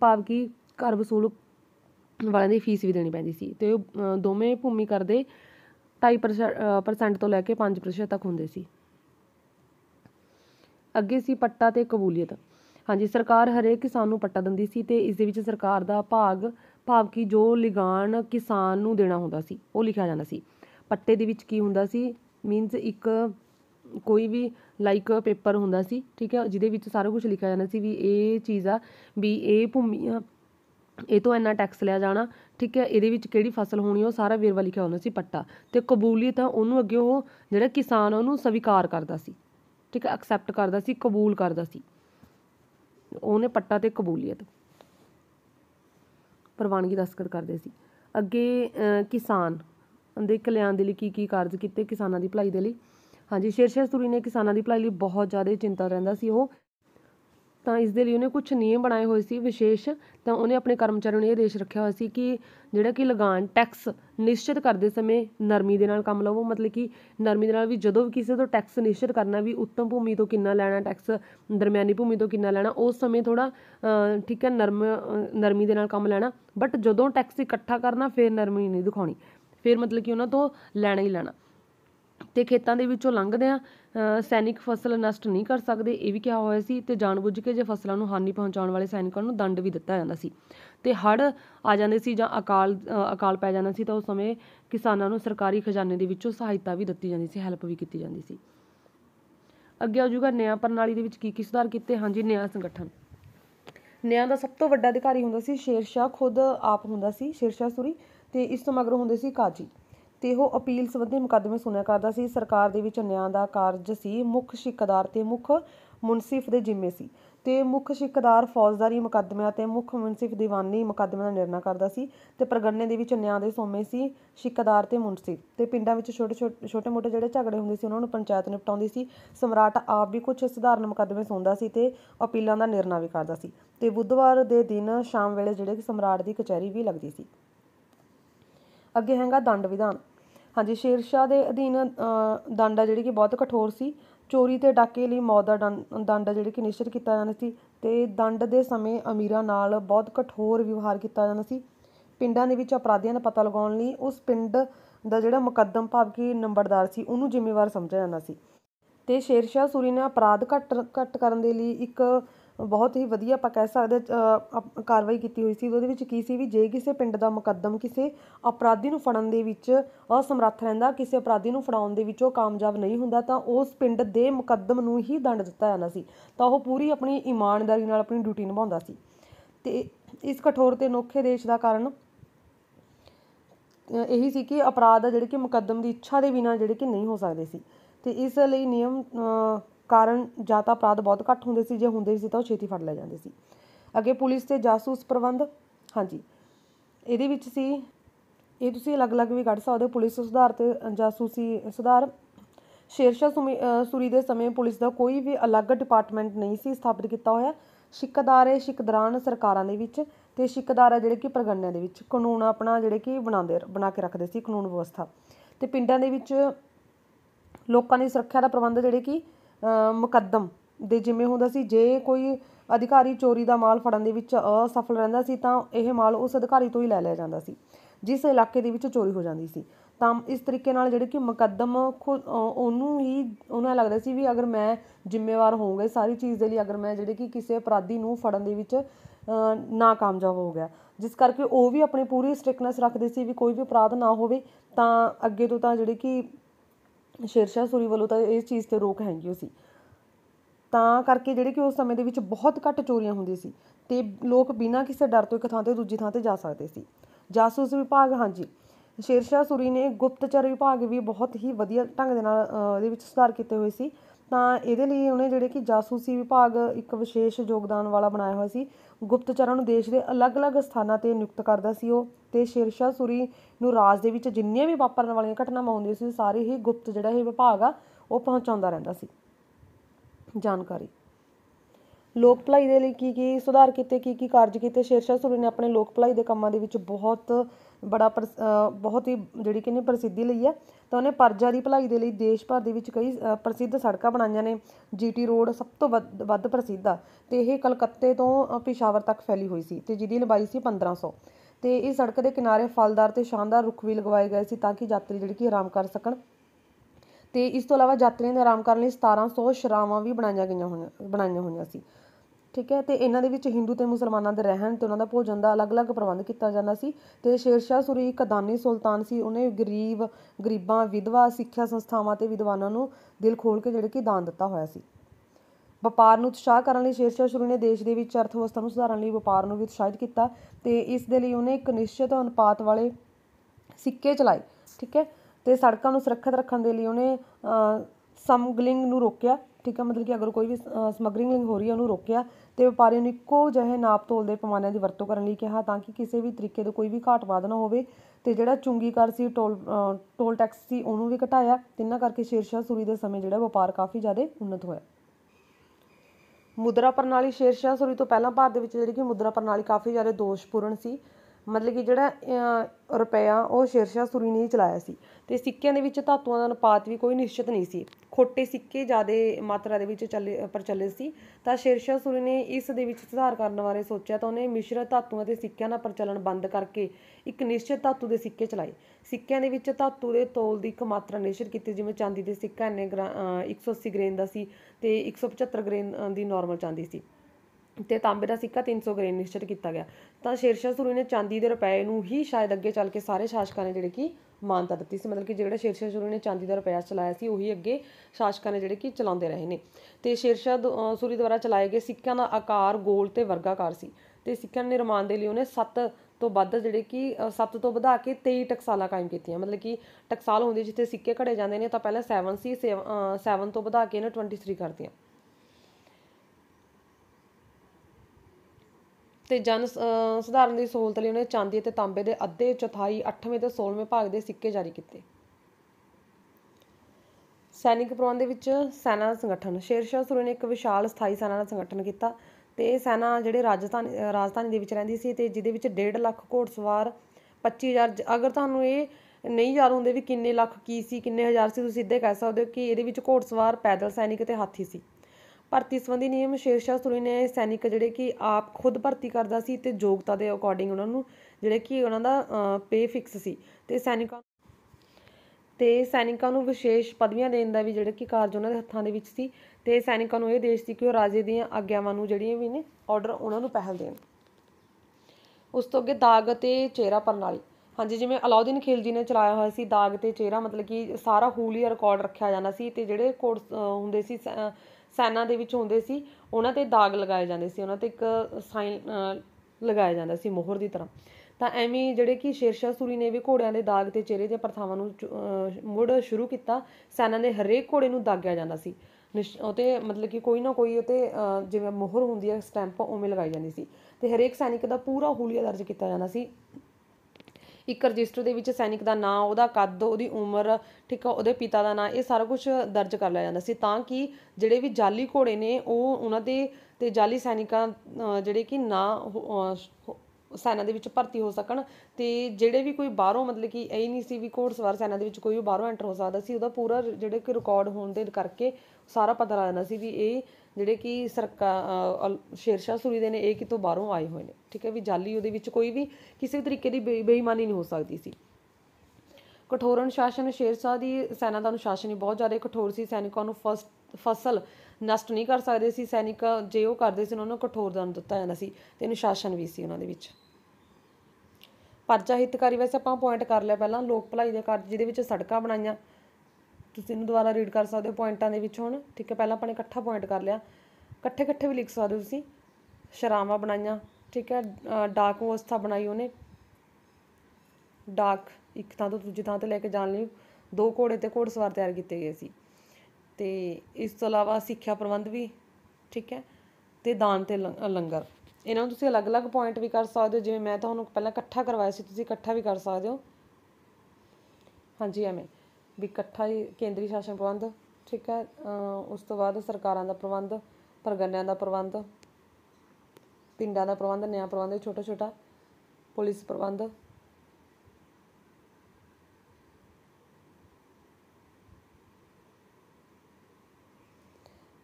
ਭਾਵ ਕਿ ਕਰ ਵਸੂਲ ਵਾਲਿਆਂ ਦੀ ਫੀਸ ਵੀ ਦੇਣੀ ਪੈਂਦੀ ਸੀ ਤੇ ਦੋਵੇਂ ਭੂਮੀ ਕਰਦੇ 2.5% ਤੋਂ ਲੈ ਕੇ 5% ਤੱਕ ਹੁੰਦੇ ਸੀ ਅੱਗੇ ਸੀ ਪੱਟਾ ਤੇ ਕਬੂਲੀਅਤ ਹਾਂਜੀ ਸਰਕਾਰ ਹਰੇਕ ਕਿਸਾਨ ਨੂੰ ਪੱਟਾ ਦਿੰਦੀ ਸੀ ਤੇ ਇਸ ਦੇ ਵਿੱਚ ਸਰਕਾਰ ਦਾ ਭਾਗ ਭਾਵ ਕਿ ਜੋ ਲਿਗਾਨ ਕਿਸਾਨ ਨੂੰ ਦੇਣਾ ਹੁੰਦਾ ਸੀ ਉਹ ਲਿਖਿਆ ਜਾਂਦਾ ਸੀ ਪੱਟੇ ਦੇ ਵਿੱਚ ਕੀ ਹੁੰਦਾ ਸੀ ਮੀਨਸ ਇੱਕ ਕੋਈ ਵੀ ਲਾਈਕ ਪੇਪਰ ਹੁੰਦਾ ਸੀ ਠੀਕ ਹੈ ਜਿਹਦੇ ਵਿੱਚ ਸਾਰਾ ਕੁਝ ਲਿਖਿਆ ਜਾਂਦਾ ਸੀ ਵੀ ਇਹ ਚੀਜ਼ ਆ ਵੀ ਇਹ ਭੂਮੀ ਆ ਇਹ ਤੋਂ ਇੰਨਾ ਟੈਕਸ ਲਿਆ ਜਾਣਾ ਠੀਕ ਹੈ ਇਹਦੇ ਵਿੱਚ ਕਿਹੜੀ ਫਸਲ ਹੋਣੀ ਉਹ ਸਾਰਾ ਵੇਰਵਾ ਲਿਖਿਆ ਹੁੰਦਾ ਸੀ ਪੱਟਾ ਤੇ ਕਬੂਲੀਅਤ ਆ ਉਹਨੂੰ ਅੱਗੇ ਉਹ ਜਿਹੜਾ ਕਿਸਾਨ ਉਹਨੂੰ ਸਵੀਕਾਰ ਕਰਦਾ ਸੀ ਠੀਕ ਹੈ ਐਕਸੈਪਟ ਕਰਦਾ ਸੀ ਕਬੂਲ ਕਰਦਾ ਸੀ ਉਹਨੇ ਪੱਟਾ ਤੇ ਕਬੂਲੀਅਤ ਪ੍ਰਵਾਨਗੀ ਦਸਤਖਤ ਕਰਦੇ ਸੀ ਅੱਗੇ ਕਿਸਾਨ ਦੇ ਕਲਿਆਣ ਦੇ ਲਈ ਕੀ ਕੀ ਕਾਰਜ ਕੀਤੇ ਕਿਸਾਨਾਂ ਦੀ ਭਲਾਈ ਦੇ ਲਈ ਹਾਂਜੀ ਸ਼ੇਰਸ਼ਾਹ ਸੂਰੀ ਨੇ ਕਿਸਾਨਾਂ ਦੀ ਭਲਾਈ ਲਈ ਬਹੁਤ ਜ਼ਿਆਦਾ ਚਿੰਤਾ ਰਹਿੰਦਾ ਸੀ ਉਹ ਤਾਂ ਇਸ ਦੇ ਲਈ ਉਹਨੇ ਕੁਝ ਨਿਯਮ ਬਣਾਏ ਹੋਏ ਸੀ ਵਿਸ਼ੇਸ਼ ਤਾਂ ਉਹਨੇ ਆਪਣੇ ਕਰਮਚਾਰੀਆਂ ਨੂੰ ਇਹ ਦੇਸ਼ ਰੱਖਿਆ ਹੋਇਆ ਸੀ ਕਿ ਜਿਹੜਾ ਕਿ ਲਗਾਨ ਟੈਕਸ ਨਿਸ਼ਚਿਤ ਕਰਦੇ ਸਮੇਂ ਨਰਮੀ ਦੇ ਨਾਲ ਕੰਮ ਲਵੋ ਮਤਲਬ ਕਿ ਨਰਮੀ ਦੇ ਨਾਲ ਵੀ ਜਦੋਂ ਵੀ ਕਿਸੇ ਤੋਂ ਟੈਕਸ ਨਿਸ਼ਚਿਤ ਕਰਨਾ ਵੀ ਉੱਤਮ ਭੂਮੀ ਤੋਂ ਕਿੰਨਾ ਲੈਣਾ ਟੈਕਸ ਦਰਮਿਆਨੀ ਭੂਮੀ ਤੋਂ ਕਿੰਨਾ ਲੈਣਾ ਉਸ ਸਮੇਂ ਥੋੜਾ ਠੀਕ ਹੈ ਨਰਮ ਨਰਮੀ ਦੇ ਨਾਲ ਕੰਮ ਲੈਣਾ ਬਟ ਜਦੋਂ ਟੈਕਸ ਇਕੱਠਾ ਕਰਨਾ ਫਿਰ ਨਰਮੀ ਨਹੀਂ ਦਿਖਾਉਣੀ ਫਿਰ ਮਤਲਬ ਕਿ ਉਹਨਾਂ ਤੋਂ ਲੈਣਾ ਹੀ ਲੈਣਾ ਤੇ ਖੇਤਾਂ ਦੇ ਵਿੱਚੋਂ ਲੰਘਦੇ ਆ ਸੈਨਿਕ ਫਸਲ ਨਸ਼ਟ ਨਹੀਂ ਕਰ ਸਕਦੇ ਇਹ ਵੀ ਕਿਹਾ ਹੋਇਆ ਸੀ ਤੇ ਜਾਣਬੁੱਝ ਕੇ ਜੇ ਫਸਲਾਂ ਨੂੰ ਹਾਨੀ ਪਹੁੰਚਾਉਣ ਵਾਲੇ ਸੈਨਿਕਾਂ ਨੂੰ ਦੰਡ ਵੀ ਦਿੱਤਾ ਜਾਂਦਾ ਸੀ ਤੇ ਹੜ ਆ ਜਾਂਦੇ ਸੀ ਜਾਂ ਅਕਾਲ ਅਕਾਲ ਪੈ ਜਾਂਦਾ ਸੀ ਤਾਂ ਉਸ ਸਮੇਂ ਕਿਸਾਨਾਂ ਨੂੰ ਸਰਕਾਰੀ ਖਜ਼ਾਨੇ ਦੇ ਵਿੱਚੋਂ ਸਹਾਇਤਾ ਵੀ ਦਿੱਤੀ ਜਾਂਦੀ ਸੀ ਹੈਲਪ ਵੀ ਕੀਤੀ ਜਾਂਦੀ ਸੀ ਅੱਗੇ ਆ ਜੂਗਾ ਨਿਆਂ ਪ੍ਰਣਾਲੀ ਦੇ ਵਿੱਚ ਕੀ ਕੀ ਸੁਧਾਰ ਕੀਤੇ ਹਾਂਜੀ ਨਿਆਂ ਸੰਗਠਨ ਨਿਆਂ ਦਾ ਸਭ ਤੋਂ ਵੱਡਾ ਅਧਿਕਾਰੀ ਹੁੰਦਾ ਸੀ ਸ਼ੇਰ ਸ਼ਾਹ ਖੁਦ ਆਪ ਹੁੰਦਾ ਸੀ ਸ਼ੇਰ ਸ਼ਾਹ ਸੂਰੀ ਤੇ ਇਸ ਤੋਂ ਮਗਰ ਹੁੰਦੇ ਸੀ ਕਾਜੀ ਤੇ ਉਹ ਅਪੀਲ ਸੰਬੰਧੀ ਮੁਕੱਦਮੇ ਸੁਣਿਆ ਕਰਦਾ ਸੀ ਸਰਕਾਰ ਦੇ ਵਿੱਚ ਨਿਆਂ ਦਾ ਕਾਰਜ ਸੀ ਮੁੱਖ ਸ਼ਿਕਦਾਰ ਤੇ ਮੁੱਖ ਮੁਨਸਿਫ ਦੇ ਜ਼ਿੰਮੇ ਸੀ ਤੇ ਮੁੱਖ ਸ਼ਿਕਦਾਰ ਫੌਜਦਾਰੀ ਮੁਕੱਦਮਿਆਂ ਤੇ ਮੁੱਖ ਮੁਨਸਿਫ ਦੀਵਾਨੀ ਮੁਕੱਦਮਿਆਂ ਦਾ ਨਿਰਣਾ ਕਰਦਾ ਸੀ ਤੇ ਪ੍ਰਗੰਨੇ ਦੇ ਵਿੱਚ ਨਿਆਂ ਦੇ ਸੋਮੇ ਸੀ ਸ਼ਿਕਦਾਰ ਤੇ ਮੁਨਸਿਫ ਤੇ ਪਿੰਡਾਂ ਵਿੱਚ ਛੋਟੇ ਛੋਟੇ ਮੋਟੇ ਜਿਹੜੇ ਝਗੜੇ ਹੁੰਦੇ ਸੀ ਉਹਨਾਂ ਨੂੰ ਪੰਚਾਇਤ ਨਿਪਟਾਉਂਦੀ ਸੀ ਸਮਰਾਟ ਆਪ ਵੀ ਕੁਝ ਸਧਾਰਨ ਮੁਕੱਦਮੇ ਸੁਣਦਾ ਸੀ ਤੇ ਅਪੀਲਾਂ ਦਾ ਨਿਰਣਾ ਵੀ ਕਰਦਾ ਸੀ ਤੇ ਬੁੱਧਵਾਰ ਦੇ ਦਿਨ ਸ਼ਾਮ ਵੇਲੇ ਜਿਹੜੇ ਕਿ ਸਮਰਾਟ ਦੀ ਕਚਹਿਰੀ ਵੀ ਲੱਗਦੀ ਸੀ ਅੱਗੇ ਹੈਗਾ ਦੰਡ ਵਿਧਾਨ ਹਾਂਜੀ ਸ਼ੇਰ ਸ਼ਾਹ ਦੇ ਅਧੀਨ ਦੰਡ ਆ ਜਿਹੜੀ ਕਿ ਬਹੁਤ ਕਠੋਰ ਸੀ ਚੋਰੀ ਤੇ ਡਾਕੇ ਲਈ ਮੌਤ ਦਾ ਦੰਡ ਆ ਕਿ ਨਿਸ਼ਚਿਤ ਕੀਤਾ ਜਾਂਦਾ ਸੀ ਤੇ ਦੰਡ ਦੇ ਸਮੇਂ ਅਮੀਰਾਂ ਨਾਲ ਬਹੁਤ ਕਠੋਰ ਵਿਵਹਾਰ ਕੀਤਾ ਜਾਂਦਾ ਸੀ ਪਿੰਡਾਂ ਦੇ ਵਿੱਚ ਅਪਰਾਧੀਆਂ ਦਾ ਪਤਾ ਲਗਾਉਣ ਲਈ ਉਸ ਪਿੰਡ ਦਾ ਜਿਹੜਾ ਮੁਕੱਦਮ ਭਾਵ ਕਿ ਨੰਬਰਦਾਰ ਸੀ ਉਹਨੂੰ ਜ਼ਿੰਮੇਵਾਰ ਸਮਝਿਆ ਜਾਂਦਾ ਸੀ ਤੇ ਸ਼ੇਰ ਸ਼ਾਹ ਸੂਰੀ ਨੇ ਅਪਰਾਧ ਘੱਟ ਘੱਟ ਕਰਨ ਦੇ ਲਈ ਇੱਕ ਬਹੁਤ ਹੀ ਵਧੀਆ ਆਪਾਂ ਕਹਿ ਸਕਦੇ ਕਾਰਵਾਈ ਕੀਤੀ ਹੋਈ ਸੀ ਉਹਦੇ ਵਿੱਚ ਕੀ ਸੀ ਵੀ ਜੇ ਕਿਸੇ ਪਿੰਡ ਦਾ ਮੁਕੱਦਮ ਕਿਸੇ ਅਪਰਾਧੀ ਨੂੰ ਫੜਨ ਦੇ ਵਿੱਚ ਅਸਮਰੱਥ ਰਹਿੰਦਾ ਕਿਸੇ ਅਪਰਾਧੀ ਨੂੰ ਫੜਾਉਣ ਦੇ ਵਿੱਚ ਉਹ ਕਾਮਯਾਬ ਨਹੀਂ ਹੁੰਦਾ ਤਾਂ ਉਸ ਪਿੰਡ ਦੇ ਮੁਕੱਦਮ ਨੂੰ ਹੀ ਦੰਡ ਦਿੱਤਾ ਜਾਂਦਾ ਸੀ ਤਾਂ ਉਹ ਪੂਰੀ ਆਪਣੀ ਇਮਾਨਦਾਰੀ ਨਾਲ ਆਪਣੀ ਡਿਊਟੀ ਨਿਭਾਉਂਦਾ ਸੀ ਤੇ ਇਸ ਕਠੋਰ ਤੇ ਨੋਖੇ ਦੇਸ਼ ਦਾ ਕਾਰਨ ਇਹੀ ਸੀ ਕਿ ਅਪਰਾਧ ਜਿਹੜੇ ਕਿ ਮੁਕੱਦਮ ਦੀ ਇੱਛਾ ਦੇ ਬਿਨਾ ਜਿਹੜੇ ਕਿ ਨਹੀਂ ਹੋ ਸਕਦੇ ਸੀ ਤੇ ਇਸ ਲਈ ਨਿਯਮ ਕਾਰਨ ਜਾਂ ਤਾਂ ਅਪਰਾਧ ਬਹੁਤ ਘੱਟ ਹੁੰਦੇ ਸੀ ਜੇ ਹੁੰਦੇ ਸੀ ਤਾਂ ਉਹ ਛੇਤੀ ਫੜ ਲਏ ਜਾਂਦੇ ਸੀ ਅੱਗੇ ਪੁਲਿਸ ਤੇ ਜਾਸੂਸ ਪ੍ਰਬੰਧ ਹਾਂਜੀ ਇਹਦੇ ਵਿੱਚ ਸੀ ਇਹ ਤੁਸੀਂ ਅਲੱਗ-ਅਲੱਗ ਵੀ ਕੱਢ ਸਕਦੇ ਹੋ ਪੁਲਿਸ ਸੁਧਾਰ ਤੇ ਜਾਸੂਸੀ ਸੁਧਾਰ ਸ਼ੇਰਸ਼ਾ ਸੂਰੀ ਦੇ ਸਮੇਂ ਪੁਲਿਸ ਦਾ ਕੋਈ ਵੀ ਅਲੱਗ ਡਿਪਾਰਟਮੈਂਟ ਨਹੀਂ ਸੀ ਸਥਾਪਿਤ ਕੀਤਾ ਹੋਇਆ ਸ਼ਿਕਦਾਰੇ ਸ਼ਿਕਦਰਾਨ ਸਰਕਾਰਾਂ ਦੇ ਵਿੱਚ ਤੇ ਸ਼ਿਕਦਾਰਾ ਜਿਹੜੇ ਕਿ ਪ੍ਰਗੰਨਿਆਂ ਦੇ ਵਿੱਚ ਕਾਨੂੰਨ ਆਪਣਾ ਜਿਹੜੇ ਕਿ ਬਣਾਉਂਦੇ ਬਣਾ ਕੇ ਰੱਖਦੇ ਸੀ ਕਾਨੂੰਨ ਵਿਵਸਥਾ ਤੇ ਪਿੰਡਾਂ ਦੇ ਵਿੱਚ ਲੋਕਾਂ ਦੀ ਸੁਰੱਖਿਆ ਦਾ ਪ੍ਰਬੰਧ ਜਿਹੜੇ ਕਿ ਮੁਕੱਦਮ ਦੇ ਜਿਵੇਂ ਹੁੰਦਾ ਸੀ ਜੇ ਕੋਈ ਅਧਿਕਾਰੀ ਚੋਰੀ ਦਾ ਮਾਲ ਫੜਨ ਦੇ ਵਿੱਚ ਅਸਫਲ ਰਹਿੰਦਾ ਸੀ ਤਾਂ ਇਹ ਮਾਲ ਉਸ ਅਧਿਕਾਰੀ ਤੋਂ ਹੀ ਲੈ ਲਿਆ ਜਾਂਦਾ ਸੀ ਜਿਸ ਇਲਾਕੇ ਦੇ ਵਿੱਚ ਚੋਰੀ ਹੋ ਜਾਂਦੀ ਸੀ ਤਾਂ ਇਸ ਤਰੀਕੇ ਨਾਲ ਜਿਹੜੇ ਕਿ ਮੁਕੱਦਮ ਉਹਨੂੰ ਹੀ ਉਹਨਾਂ ਲੱਗਦਾ ਸੀ ਵੀ ਅਗਰ ਮੈਂ ਜ਼ਿੰਮੇਵਾਰ ਹੋਊਂਗਾ ਸਾਰੀ ਚੀਜ਼ ਦੇ ਲਈ ਅਗਰ ਮੈਂ ਜਿਹੜੇ ਕਿ ਕਿਸੇ ਅਪਰਾਧੀ ਨੂੰ ਫੜਨ ਦੇ ਵਿੱਚ ਕਾਮਯਾਬ ਹੋ ਗਿਆ ਜਿਸ ਕਰਕੇ ਉਹ ਵੀ ਆਪਣੀ ਪੂਰੀ ਸਟ੍ਰਿਕਨੈਸ ਰੱਖਦੇ ਸੀ ਵੀ ਕੋਈ ਵੀ ਅਪਰਾਧ ਨਾ ਹੋਵੇ ਤਾਂ ਅੱਗੇ ਤੋਂ ਤਾਂ ਜਿਹੜੇ ਕਿ ਸ਼ੇਰਸ਼ਾਹ ਸੂਰੀ ਵੱਲੋਂ ਤਾਂ ਇਸ ਚੀਜ਼ ਤੇ ਰੋਕ ਹੈਗੀ ਹੋ ਸੀ ਤਾਂ ਕਰਕੇ ਜਿਹੜੇ ਕਿ ਉਸ ਸਮੇਂ ਦੇ ਵਿੱਚ ਬਹੁਤ ਘੱਟ ਚੋਰੀਆਂ ਹੁੰਦੀ ਸੀ ਤੇ ਲੋਕ ਬਿਨਾਂ ਕਿਸੇ ਡਰ ਤੋਂ ਇੱਕ ਥਾਂ ਤੇ ਦੂਜੀ ਥਾਂ ਤੇ ਜਾ ਸਕਦੇ ਸੀ ਜਾਸੂਸ ਵਿਭਾਗ ਹਾਂਜੀ ਸ਼ੇਰਸ਼ਾਹ ਸੂਰੀ ਨੇ ਗੁਪਤਚਰ ਵਿਭਾਗ ਵੀ ਬਹੁਤ ਹੀ ਵਧੀਆ ਢੰਗ ਦੇ ਨਾਲ ਇਹਦੇ ਵਿੱਚ ਸੁਧਾਰ ਕੀਤੇ ਹੋਏ ਸੀ ਤਾਂ ਇਹਦੇ ਲਈ ਉਹਨੇ ਜਿਹੜੇ ਕਿ ਜਾਸੂਸੀ ਵਿਭਾਗ ਇੱਕ ਵਿਸ਼ੇਸ਼ ਯੋਗਦਾਨ ਵਾਲਾ ਬਣਾਇਆ ਹੋਇਆ ਸੀ ਗੁਪਤਚਰਾਂ ਨੂੰ ਦੇਸ਼ ਦੇ ਅਲੱਗ-ਅਲੱਗ ਸਥਾਨਾਂ ਤੇ ਨਿਯੁਕਤ ਕਰਦਾ ਸੀ ਉਹ ਤੇ ਸ਼ੇਰਸ਼ਾ ਸੂਰੀ ਨੂੰ ਰਾਜ ਦੇ ਵਿੱਚ ਜਿੰਨੀਆਂ ਵੀ ਵਾਪਰਨ ਵਾਲੀਆਂ ਘਟਨਾਵਾਂ ਹੁੰਦੀਆਂ ਸੀ ਸਾਰੇ ਹੀ ਗੁਪਤ ਜਿਹੜਾ ਇਹ ਵਿਭਾਗ ਆ ਉਹ ਪਹੁੰਚਾਉਂਦਾ ਰਹਿੰਦਾ ਸੀ ਜਾਣਕਾਰੀ ਲੋਕ ਭਲਾਈ ਦੇ ਲਈ ਕੀ ਕੀ ਸੁਧਾਰ ਕੀਤੇ ਕੀ ਕੀ ਕਾਰਜ ਕੀਤੇ ਸ਼ੇਰਸ਼ਾਹ ਸੂਰੀ ਨੇ ਆਪਣੇ ਲੋਕ ਭਲਾਈ ਦੇ ਕੰਮਾਂ ਦੇ ਵਿੱਚ ਬਹੁਤ ਬੜਾ ਬਹੁਤ ਹੀ ਜਿਹੜੀ ਕਿ ਪ੍ਰਸਿੱਧੀ ਲਈ ਹੈ ਤਾਂ ਉਹਨੇ ਪਰਜਾ ਦੀ ਭਲਾਈ ਦੇ ਲਈ ਦੇਸ਼ ਭਰ ਦੇ ਵਿੱਚ ਕਈ ਪ੍ਰਸਿੱਧ ਸੜਕਾਂ ਬਣਾਈਆਂ ਨੇ ਜੀਟੀ ਰੋਡ ਸਭ ਤੋਂ ਵੱਧ ਪ੍ਰਸਿੱਧ ਆ ਤੇ ਇਹ ਕਲਕੱਤੇ ਤੋਂ ਪਿਸ਼ਾਵਰ ਤੱਕ ਫੈਲੀ ਹੋਈ ਸੀ ਤੇ ਜਿਹਦੀ ਲੰਬਾਈ ਸੀ 1500 ਤੇ ਇਹ ਸੜਕ ਦੇ ਕਿਨਾਰੇ ਫਲਦਾਰ ਤੇ ਸ਼ਾਨਦਾਰ ਰੁੱਖ ਵੀ ਲਗਵਾਏ ਗਏ ਸੀ ਤਾਂ ਕਿ ਯਾਤਰੀ ਜਿਹੜੀ ਕਿ ਆਰਾਮ ਕਰ ਸਕਣ ਤੇ ਇਸ ਤੋਂ ਇਲਾਵਾ ਯਾਤਰੀਆਂ ਦੇ ਆਰਾਮ ਕਰਨ ਲਈ 1700 ਸ਼ਰਾਵਾਂ ਵੀ ਬਣਾਈਆਂ ਗਈਆਂ ਹੋਈਆਂ ਬਣਾਈਆਂ ਹੋਈਆਂ ਸੀ ਠੀਕ ਹੈ ਤੇ ਇਹਨਾਂ ਦੇ ਵਿੱਚ ਹਿੰਦੂ ਤੇ ਮੁਸਲਮਾਨਾਂ ਦੇ ਰਹਿਣ ਤੇ ਉਹਨਾਂ ਦਾ ਭੋਜਨ ਦਾ ਅਲੱਗ-ਅਲੱਗ ਪ੍ਰਬੰਧ ਕੀਤਾ ਜਾਂਦਾ ਸੀ ਤੇ ਸ਼ੇਰਸ਼ਾਹ ਸੂਰੀ ਕਦਾਨੀ ਸੁਲਤਾਨ ਸੀ ਉਹਨੇ ਗਰੀਬ ਗਰੀਬਾਂ ਵਿਧਵਾ ਸਿੱਖਿਆ ਸੰਸਥਾਵਾਂ ਤੇ ਵਿਦਵਾਨਾਂ ਨੂੰ ਦਿਲ ਖੋਲ ਕੇ ਜਿਹੜੇ ਕਿ ਦਾਨ ਦਿੱਤਾ ਹੋਇਆ ਸੀ ਵਪਾਰ ਨੂੰ ਉਤਸ਼ਾਹ ਕਰਨ ਲਈ ਸ਼ੇਰਸ਼ਾਹ ਸੂਰੀ ਨੇ ਦੇਸ਼ ਦੇ ਵਿੱਚ ਅਰਥ ਵਿਵਸਥਾ ਨੂੰ ਸੁਧਾਰਨ ਲਈ ਵਪਾਰ ਨੂੰ ਵੀ ਉਤਸ਼ਾਹਿਤ ਕੀਤਾ ਤੇ ਇਸ ਦੇ ਲਈ ਉਹਨੇ ਇੱਕ ਨਿਸ਼ਚਿਤ ਅਨੁਪਾਤ ਵਾਲੇ ਸਿੱਕੇ ਚਲਾਏ ਠੀਕ ਹੈ ਤੇ ਸੜਕਾਂ ਨੂੰ ਸੁਰੱਖਿਅਤ ਰੱਖਣ ਦੇ ਲਈ ਉਹਨੇ ਸਮਗਲਿੰਗ ਨੂੰ ਰੋਕਿਆ ਠੀਕ ਹੈ ਮਤਲਬ ਕਿ ਅਗਰ ਕੋਈ ਵੀ ਸਮਗਲਿੰਗ ਹੋ ਰਹੀ ਹੈ ਉਹਨੂੰ ਰੋਕਿਆ ਤੇ ਵਪਾਰੀਆਂ ਨੂੰ ਇੱਕੋ ਜਿਹੇ ਨਾਪ ਤੋਲ ਦੇ ਪੈਮਾਨਿਆਂ ਦੀ ਵਰਤੋਂ ਕਰਨ ਲਈ ਕਿਹਾ ਤਾਂ ਕਿ ਕਿਸੇ ਵੀ ਤਰੀਕੇ ਦਾ ਕੋਈ ਵੀ ਘਾਟ ਵਾਧ ਨਾ ਹੋਵੇ ਤੇ ਜਿਹੜਾ ਚੁੰਗੀ ਕਰ ਸੀ ਟੋਲ ਟੋਲ ਟੈਕਸ ਸੀ ਉਹਨੂੰ ਵੀ ਘਟਾਇਆ ਤਿੰਨਾ ਕਰਕੇ ਸ਼ੇਰਸ਼ਾਹ ਸੂਰੀ ਦੇ ਸਮੇਂ ਜਿਹੜਾ ਵਪਾਰ ਕਾਫੀ ਜ਼ਿਆਦਾ ਉન્નਤ ਹੋਇਆ ਮੁਦਰਾ ਪ੍ਰਣਾਲੀ ਸ਼ੇਰਸ਼ਾਹ ਸੂਰੀ ਤੋਂ ਪਹਿਲਾਂ ਭਾਰਤ ਦੇ ਵਿੱਚ ਜਿਹੜੀ ਕਿ ਮੁਦਰਾ ਪ੍ਰਣਾਲੀ ਕਾਫੀ ਜ਼ਿਆਦਾ ਦੋਸ਼ਪੂਰਨ ਸੀ ਮਤਲਬ ਕਿ ਜਿਹੜਾ ਰੁਪਇਆ ਉਹ ਸ਼ੇਰਸ਼ਾਹ ਸੂਰੀ ਨੇ ਹੀ ਚਲਾਇਆ ਸੀ ਤੇ ਸਿੱਕਿਆਂ ਦੇ ਵਿੱਚ ਧਾਤੂਆਂ ਦਾ ਅਨੁਪਾਤ ਵੀ ਕੋਈ ਨਿਸ਼ਚਿਤ ਨਹੀਂ ਸੀ ਖੋਟੇ ਸਿੱਕੇ ਜ਼ਿਆਦਾ ਮਾਤਰਾ ਦੇ ਵਿੱਚ ਚੱਲੇ ਪ੍ਰਚਲਿਤ ਸੀ ਤਾਂ ਸ਼ੇਰਸ਼ਾਹ ਸੂਰੀ ਨੇ ਇਸ ਦੇ ਵਿੱਚ ਸੁਧਾਰ ਕਰਨ ਬਾਰੇ ਸੋਚਿਆ ਤਾਂ ਉਹਨੇ ਮਿਸ਼ਰਤ ਧਾਤੂਆਂ ਦੇ ਸਿੱਕਿਆਂ ਦਾ ਪ੍ਰਚਲਨ ਬੰਦ ਕਰਕੇ ਇੱਕ ਨਿਸ਼ਚਿਤ ਧਾਤੂ ਦੇ ਸਿੱਕੇ ਚਲਾਏ ਸਿੱਕਿਆਂ ਦੇ ਵਿੱਚ ਧਾਤੂ ਦੇ ਤੋਲ ਦੀ ਇੱਕ ਮਾਤਰਾ ਨਿਸ਼ਚਿਤ ਕੀਤੀ ਜਿਵੇਂ ਚਾਂਦੀ ਦੇ ਸਿੱਕਾ ਇੰਨੇ 180 ਗ੍ਰੇਨ ਦਾ ਸੀ ਤੇ 175 ਗ੍ਰੇਨ ਦੀ ਨਾਰਮਲ ਚਾਂਦੀ ਸੀ ਤੇ ਤਾਂਬੇ ਦਾ ਸਿੱਕਾ 300 ਗ੍ਰੇਨ ਨਿਸ਼ਚਿਤ ਕੀਤਾ ਗਿਆ ਤਾਂ ਸ਼ੇਰਸ਼ਾਹ ਸੂਰੀ ਨੇ ਚਾਂਦੀ ਦੇ ਰੁਪਏ ਨੂੰ ਹੀ ਸ਼ਾਇਦ ਅੱਗੇ ਚੱਲ ਕੇ ਸਾਰੇ ਸ਼ਾਸਕਾਂ ਨੇ ਜਿਹੜੇ ਕਿ ਮਾਨਤਾ ਦਿੱਤੀ ਸੀ ਮਤਲਬ ਕਿ ਜਿਹੜਾ ਸ਼ੇਰਸ਼ਾਹ ਸੂਰੀ ਨੇ ਚਾਂਦੀ ਦਾ ਰੁਪਿਆ ਚਲਾਇਆ ਸੀ ਉਹੀ ਅੱਗੇ ਸ਼ਾਸਕਾਂ ਨੇ ਜਿਹੜੇ ਕਿ ਚਲਾਉਂਦੇ ਰਹੇ ਨੇ ਤੇ ਸ਼ੇਰਸ਼ਾਹ ਸੂਰੀ ਦੁਆਰਾ ਚਲਾਏ ਗਏ ਸਿੱਕਿਆਂ ਦਾ ਆਕਾਰ ਗੋਲ ਤੇ ਵਰਗਾਕਾਰ ਸੀ ਤੇ ਸਿੱਕਿਆਂ ਦੇ ਨਿਰਮਾਣ ਦੇ ਲਈ ਉਹਨੇ 7 ਤੋਂ ਵੱਧ ਜਿਹੜੇ ਕਿ 7 ਤੋਂ ਵਧਾ ਕੇ 23 ਟਕਸਾਲਾਂ ਕਾਇਮ ਕੀਤੀਆਂ ਮਤਲਬ ਕਿ ਟਕਸਾਲ ਹੁੰਦੀ ਜਿੱਥੇ ਸਿੱਕੇ ਘੜੇ ਜਾਂਦੇ ਨੇ ਤਾਂ ਪਹਿਲਾਂ 7 ਸੀ 7 ਤੋਂ ਵਧਾ ਕੇ ਇਹਨੇ 23 ਕਰਤੀਆਂ ਤੇ ਜਨ ਸਧਾਰਨ ਦੀ ਸਹੂਲਤ ਲਈ ਉਹਨੇ ਚਾਂਦੀ ਅਤੇ ਤਾਂਬੇ ਦੇ ਅੱਧੇ ਚੌਥਾਈ 8ਵੇਂ ਤੇ 16ਵੇਂ ਭਾਗ ਦੇ ਸਿੱਕੇ ਜਾਰੀ ਕੀਤੇ ਸੈਨਿਕ ਪ੍ਰਬੰਧ ਦੇ ਵਿੱਚ ਸੈਨਾ ਦਾ ਸੰਗਠਨ ਸ਼ੇਰਸ਼ਾਹ ਸੂਰੀ ਨੇ ਇੱਕ ਵਿਸ਼ਾਲ ਸਥਾਈ ਸੈਨਾ ਦਾ ਸੰਗਠਨ ਕੀਤਾ ਤੇ ਇਹ ਸੈਨਾ ਜਿਹੜੇ ਰਾਜਸਥਾਨ ਰਾਜਧਾਨੀ ਦੇ ਵਿੱਚ ਰਹਿੰਦੀ ਸੀ ਤੇ ਜਿਹਦੇ ਵਿੱਚ 1.5 ਲੱਖ ਘੋੜਸਵਾਰ 25000 ਅਗਰ ਤੁਹਾਨੂੰ ਇਹ ਨਹੀਂ ਯਾਦ ਹੁੰਦੇ ਵੀ ਕਿੰਨੇ ਲੱਖ ਕੀ ਸੀ ਕਿੰਨੇ ਹਜ਼ਾਰ ਸੀ ਤੁਸੀਂ ਸਿੱਧੇ ਕਹਿ ਸਕਦੇ ਹੋ ਕਿ ਇਹਦੇ ਵਿੱਚ ਘੋੜਸਵਾਰ ਪੈਦਲ ਸੈਨਿਕ ਤੇ ਹਾਥੀ ਸੀ ਭਰਤੀ ਸੰਬੰਧੀ ਨਿਯਮ ਸ਼ੇਰਸ਼ਾਹ ਸੂਰੀ ਨੇ ਸੈਨਿਕ ਜਿਹੜੇ ਕਿ ਆਪ ਖੁਦ ਭਰਤੀ ਕਰਦਾ ਸੀ ਤੇ ਯੋਗਤਾ ਦੇ ਅਕੋਰਡਿੰਗ ਉਹਨਾਂ ਨੂੰ ਜਿਹੜੇ ਕਿ ਉਹਨਾਂ ਦਾ ਪੇ ਫਿਕਸ ਸੀ ਤੇ ਸੈਨਿਕਾਂ ਤੇ ਸੈਨਿਕਾਂ ਨੂੰ ਵਿਸ਼ੇਸ਼ ਪਦਵੀਆਂ ਦੇਣ ਦਾ ਵੀ ਜਿਹੜੇ ਕਿ ਕਾਰਜ ਉਹਨਾਂ ਦੇ ਹੱਥਾਂ ਦੇ ਵਿੱਚ ਸੀ ਤੇ ਸੈਨਿਕਾਂ ਨੂੰ ਇਹ ਦੇਸ਼ ਦੀ ਕਿ ਉਹ ਰਾਜੇ ਦੀਆਂ ਆਗਿਆਵਾਂ ਨੂੰ ਜਿਹੜੀਆਂ ਵੀ ਨੇ ਆਰਡਰ ਉਹਨਾਂ ਨੂੰ ਪਹਿਲ ਦੇਣ ਉਸ ਤੋਂ ਅੱਗੇ ਦਾਗ ਤੇ ਚਿਹਰਾ ਪ੍ਰਣਾਲੀ ਹਾਂਜੀ ਜਿਵੇਂ ਅਲਾਉਦੀਨ ਖਿਲਜੀ ਨੇ ਚਲਾਇਆ ਹੋਇਆ ਸੀ ਦਾਗ ਤੇ ਚਿਹਰਾ ਮਤਲਬ ਕਿ ਸਾਰਾ ਹੂਲੀਆ ਰਿਕਾਰਡ ਰੱਖਿਆ ਜਾਂਦਾ ਸੀ ਤੇ ਜਿਹੜੇ ਕੋਡ ਹੁੰਦੇ ਸੀ ਸੈਨਾ ਦੇ ਵਿੱਚ ਹੁੰਦੇ ਸੀ ਉਹਨਾਂ 'ਤੇ ਦਾਗ ਲਗਾਏ ਜਾਂਦੇ ਸੀ ਉਹਨਾਂ 'ਤੇ ਇੱਕ ਸਾਈਨ ਲਗਾਇਆ ਜਾਂਦਾ ਸੀ ਮੋਹਰ ਦੀ ਤਰ੍ਹਾਂ ਤਾਂ ਐਵੇਂ ਜਿਹੜੇ ਕਿ ਸ਼ੇਰਸ਼ਾਹ ਸੂਰੀ ਨੇ ਵੀ ਘੋੜਿਆਂ ਦੇ ਦਾਗ ਤੇ ਚਿਹਰੇ ਤੇ ਪ੍ਰਥਾਵਾਂ ਨੂੰ ਮੁੜ ਸ਼ੁਰੂ ਕੀਤਾ ਸੈਨਾ ਦੇ ਹਰੇਕ ਘੋੜੇ ਨੂੰ ਦਾਗਿਆ ਜਾਂਦਾ ਸੀ ਉਹਤੇ ਮਤਲਬ ਕਿ ਕੋਈ ਨਾ ਕੋਈ ਉਹਤੇ ਜਿਵੇਂ ਮੋਹਰ ਹੁੰਦੀ ਹੈ ਸਟੈਂਪ ਉਵੇਂ ਲਗਾਈ ਜਾਂਦੀ ਸੀ ਤੇ ਹਰੇਕ ਸੈਨਿਕ ਦਾ ਪੂਰਾ ਹੂਲੀਆ ਦਰਜ ਕੀਤਾ ਜਾਂਦਾ ਸੀ ਇੱਕ ਰਜਿਸਟਰ ਦੇ ਵਿੱਚ ਸੈਨਿਕ ਦਾ ਨਾਮ ਉਹਦਾ ਕੱਦ ਉਹਦੀ ਉਮਰ ਠੀਕ ਹੈ ਉਹਦੇ ਪਿਤਾ ਦਾ ਨਾਮ ਇਹ ਸਾਰਾ ਕੁਝ ਦਰਜ ਕਰ ਲਿਆ ਜਾਂਦਾ ਸੀ ਤਾਂ ਕਿ ਜਿਹੜੇ ਵੀ ਜਾਲੀ ਘੋੜੇ ਨੇ ਉਹ ਉਹਨਾਂ ਦੇ ਤੇ ਜਾਲੀ ਸੈਨਿਕਾਂ ਜਿਹੜੇ ਕਿ ਨਾ ਸੈਨਾ ਦੇ ਵਿੱਚ ਭਰਤੀ ਹੋ ਸਕਣ ਤੇ ਜਿਹੜੇ ਵੀ ਕੋਈ ਬਾਹਰੋਂ ਮਤਲਬ ਕਿ ਇਹ ਨਹੀਂ ਸੀ ਵੀ ਘੋੜਸਵਾਰ ਸੈਨਾ ਦੇ ਵਿੱਚ ਕੋਈ ਬਾਹਰੋਂ ਐਂਟਰ ਹੋ ਸਕਦਾ ਸੀ ਉਹਦਾ ਪੂਰਾ ਜਿਹੜੇ ਕਿ ਰਿਕਾਰਡ ਹੋਣ ਦੇ ਕਰਕੇ ਸਾਰਾ ਪਤਾ ਲੱਗ ਜਾਣਾ ਸੀ ਵੀ ਇਹ ਜਿਹੜੇ ਕਿ ਸਰਕਾਰ ਸ਼ੇਰਸ਼ਾਹ ਸੂਰੀ ਦੇ ਨੇ ਇਹ ਕਿਤੋਂ ਬਾਹਰੋਂ ਆਏ ਹੋਏ ਨੇ ਠੀਕ ਹੈ ਵੀ ਜਾਲੀ ਉਹਦੇ ਵਿੱਚ ਕੋਈ ਵੀ ਕਿਸੇ ਤਰੀਕੇ ਦੀ ਬੇਈਮਾਨੀ ਨਹੀਂ ਹੋ ਸਕਦੀ ਸੀ ਕਠੋਰ ਅਨੁਸ਼ਾਸਨ ਸ਼ੇਰਸ਼ਾਹ ਦੀ ਸੈਨਾ ਦਾ ਅਨੁਸ਼ਾਸਨ ਹੀ ਬਹੁਤ ਜ਼ਿਆਦਾ ਕਠੋਰ ਸੀ ਸੈਨਿਕਾਂ ਨੂੰ ਫਸਲ ਨਸ਼ਟ ਨਹੀਂ ਕਰ ਸਕਦੇ ਸੀ ਸੈਨਿਕ ਜੇ ਉਹ ਕਰਦੇ ਸੀ ਉਹਨਾਂ ਨੂੰ ਕਠੋਰ ਦੰਡ ਦਿੱਤਾ ਜਾਂਦਾ ਸੀ ਤੇ ਅਨੁਸ਼ਾਸਨ ਵੀ ਸੀ ਉਹਨਾਂ ਦੇ ਵਿੱਚ ਪਰਚਾ ਹਿੱਤਕਾਰੀ ਵੈਸੇ ਆਪਾਂ ਪੁਆਇੰਟ ਕਰ ਲਿਆ ਪਹਿਲਾਂ ਲੋਕ ਭਲਾਈ ਦੇ ਕਾਰਜ ਜਿਹਦੇ ਵਿੱਚ ਸੜਕਾਂ ਬਣਾਈਆਂ ਤੁਸੀਂ ਇਹਨੂੰ ਦੁਬਾਰਾ ਰੀਡ ਕਰ ਸਕਦੇ ਹੋ ਪੁਆਇੰਟਾਂ ਦੇ ਵਿੱਚ ਹੁਣ ਠੀਕ ਹੈ ਪਹਿਲਾਂ ਆਪਾਂ ਨੇ ਇਕੱਠਾ ਪੁਆਇੰਟ ਕਰ ਲਿਆ ਇਕੱਠੇ ਇਕੱਠੇ ਵੀ ਲਿਖ ਸਕਦੇ ਹੋ ਤੁਸੀਂ ਸ਼ਰਾਮਾ ਬਣਾਈਆਂ ਠੀਕ ਹੈ ਡਾਰਕ ਅਵਸਥਾ ਬਣਾਈ ਉਹਨੇ ਡਾਰਕ ਇੱਕ ਥਾਂ ਤੋਂ ਦੂਜੀ ਥਾਂ ਤੇ ਲੈ ਕੇ ਜਾਣ ਲਈ ਦੋ ਘੋੜੇ ਤੇ ਘੋੜਸਵਾਰ ਤਿਆਰ ਕੀਤੇ ਗਏ ਸੀ ਤੇ ਇਸ ਤੋਂ ਇਲਾਵਾ ਸਿੱਖਿਆ ਪ੍ਰਬੰਧ ਵੀ ਠੀਕ ਹੈ ਤੇ ਦਾਨ ਤੇ ਲੰਗਰ ਇਹਨਾਂ ਨੂੰ ਤੁਸੀਂ ਅਲੱਗ-ਅਲੱਗ ਪੁਆਇੰਟ ਵੀ ਕਰ ਸਕਦੇ ਹੋ ਜਿਵੇਂ ਮੈਂ ਤੁਹਾਨੂੰ ਪਹਿਲਾਂ ਇਕੱਠਾ ਕਰਵਾਇਆ ਸੀ ਤੁਸੀਂ ਇਕੱਠਾ ਵੀ ਕਰ ਸਕਦੇ ਹੋ ਹਾਂਜੀ ਐਵੇਂ ਵੀ ਇਕੱਠਾ ਹੀ ਕੇਂਦਰੀ ਸ਼ਾਸਨ ਪ੍ਰਬੰਧ ਠੀਕ ਹੈ ਉਸ ਤੋਂ ਬਾਅਦ ਸਰਕਾਰਾਂ ਦਾ ਪ੍ਰਬੰਧ ਪਰਗਨਿਆਂ ਦਾ ਪ੍ਰਬੰਧ ਪਿੰਡਾਂ ਦਾ ਪ੍ਰਬੰਧ ਨਿਆਂ ਪ੍ਰਬੰਧ ਛੋਟਾ ਛੋਟਾ ਪੁਲਿਸ ਪ੍ਰਬੰਧ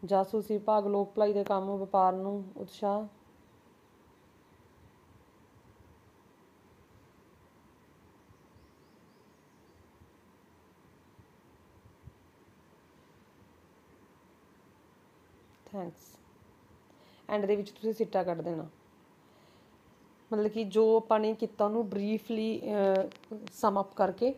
ਜਾਸੂਸੀ ਭਾਗ ਲੋਕ ਭਲਾਈ ਦੇ ਕੰਮ ਵਪਾਰ ਨੂੰ ਉਤਸ਼ਾਹ ਥੈਂਕਸ ਐਂਡ ਦੇ ਵਿੱਚ ਤੁਸੀਂ ਸਿੱਟਾ ਕੱਢ ਦੇਣਾ ਮਤਲਬ ਕਿ ਜੋ ਆਪਾਂ ਨੇ ਕੀਤਾ ਉਹਨੂੰ ਬਰੀਫਲੀ ਸਮ ਅਪ ਕਰਕੇ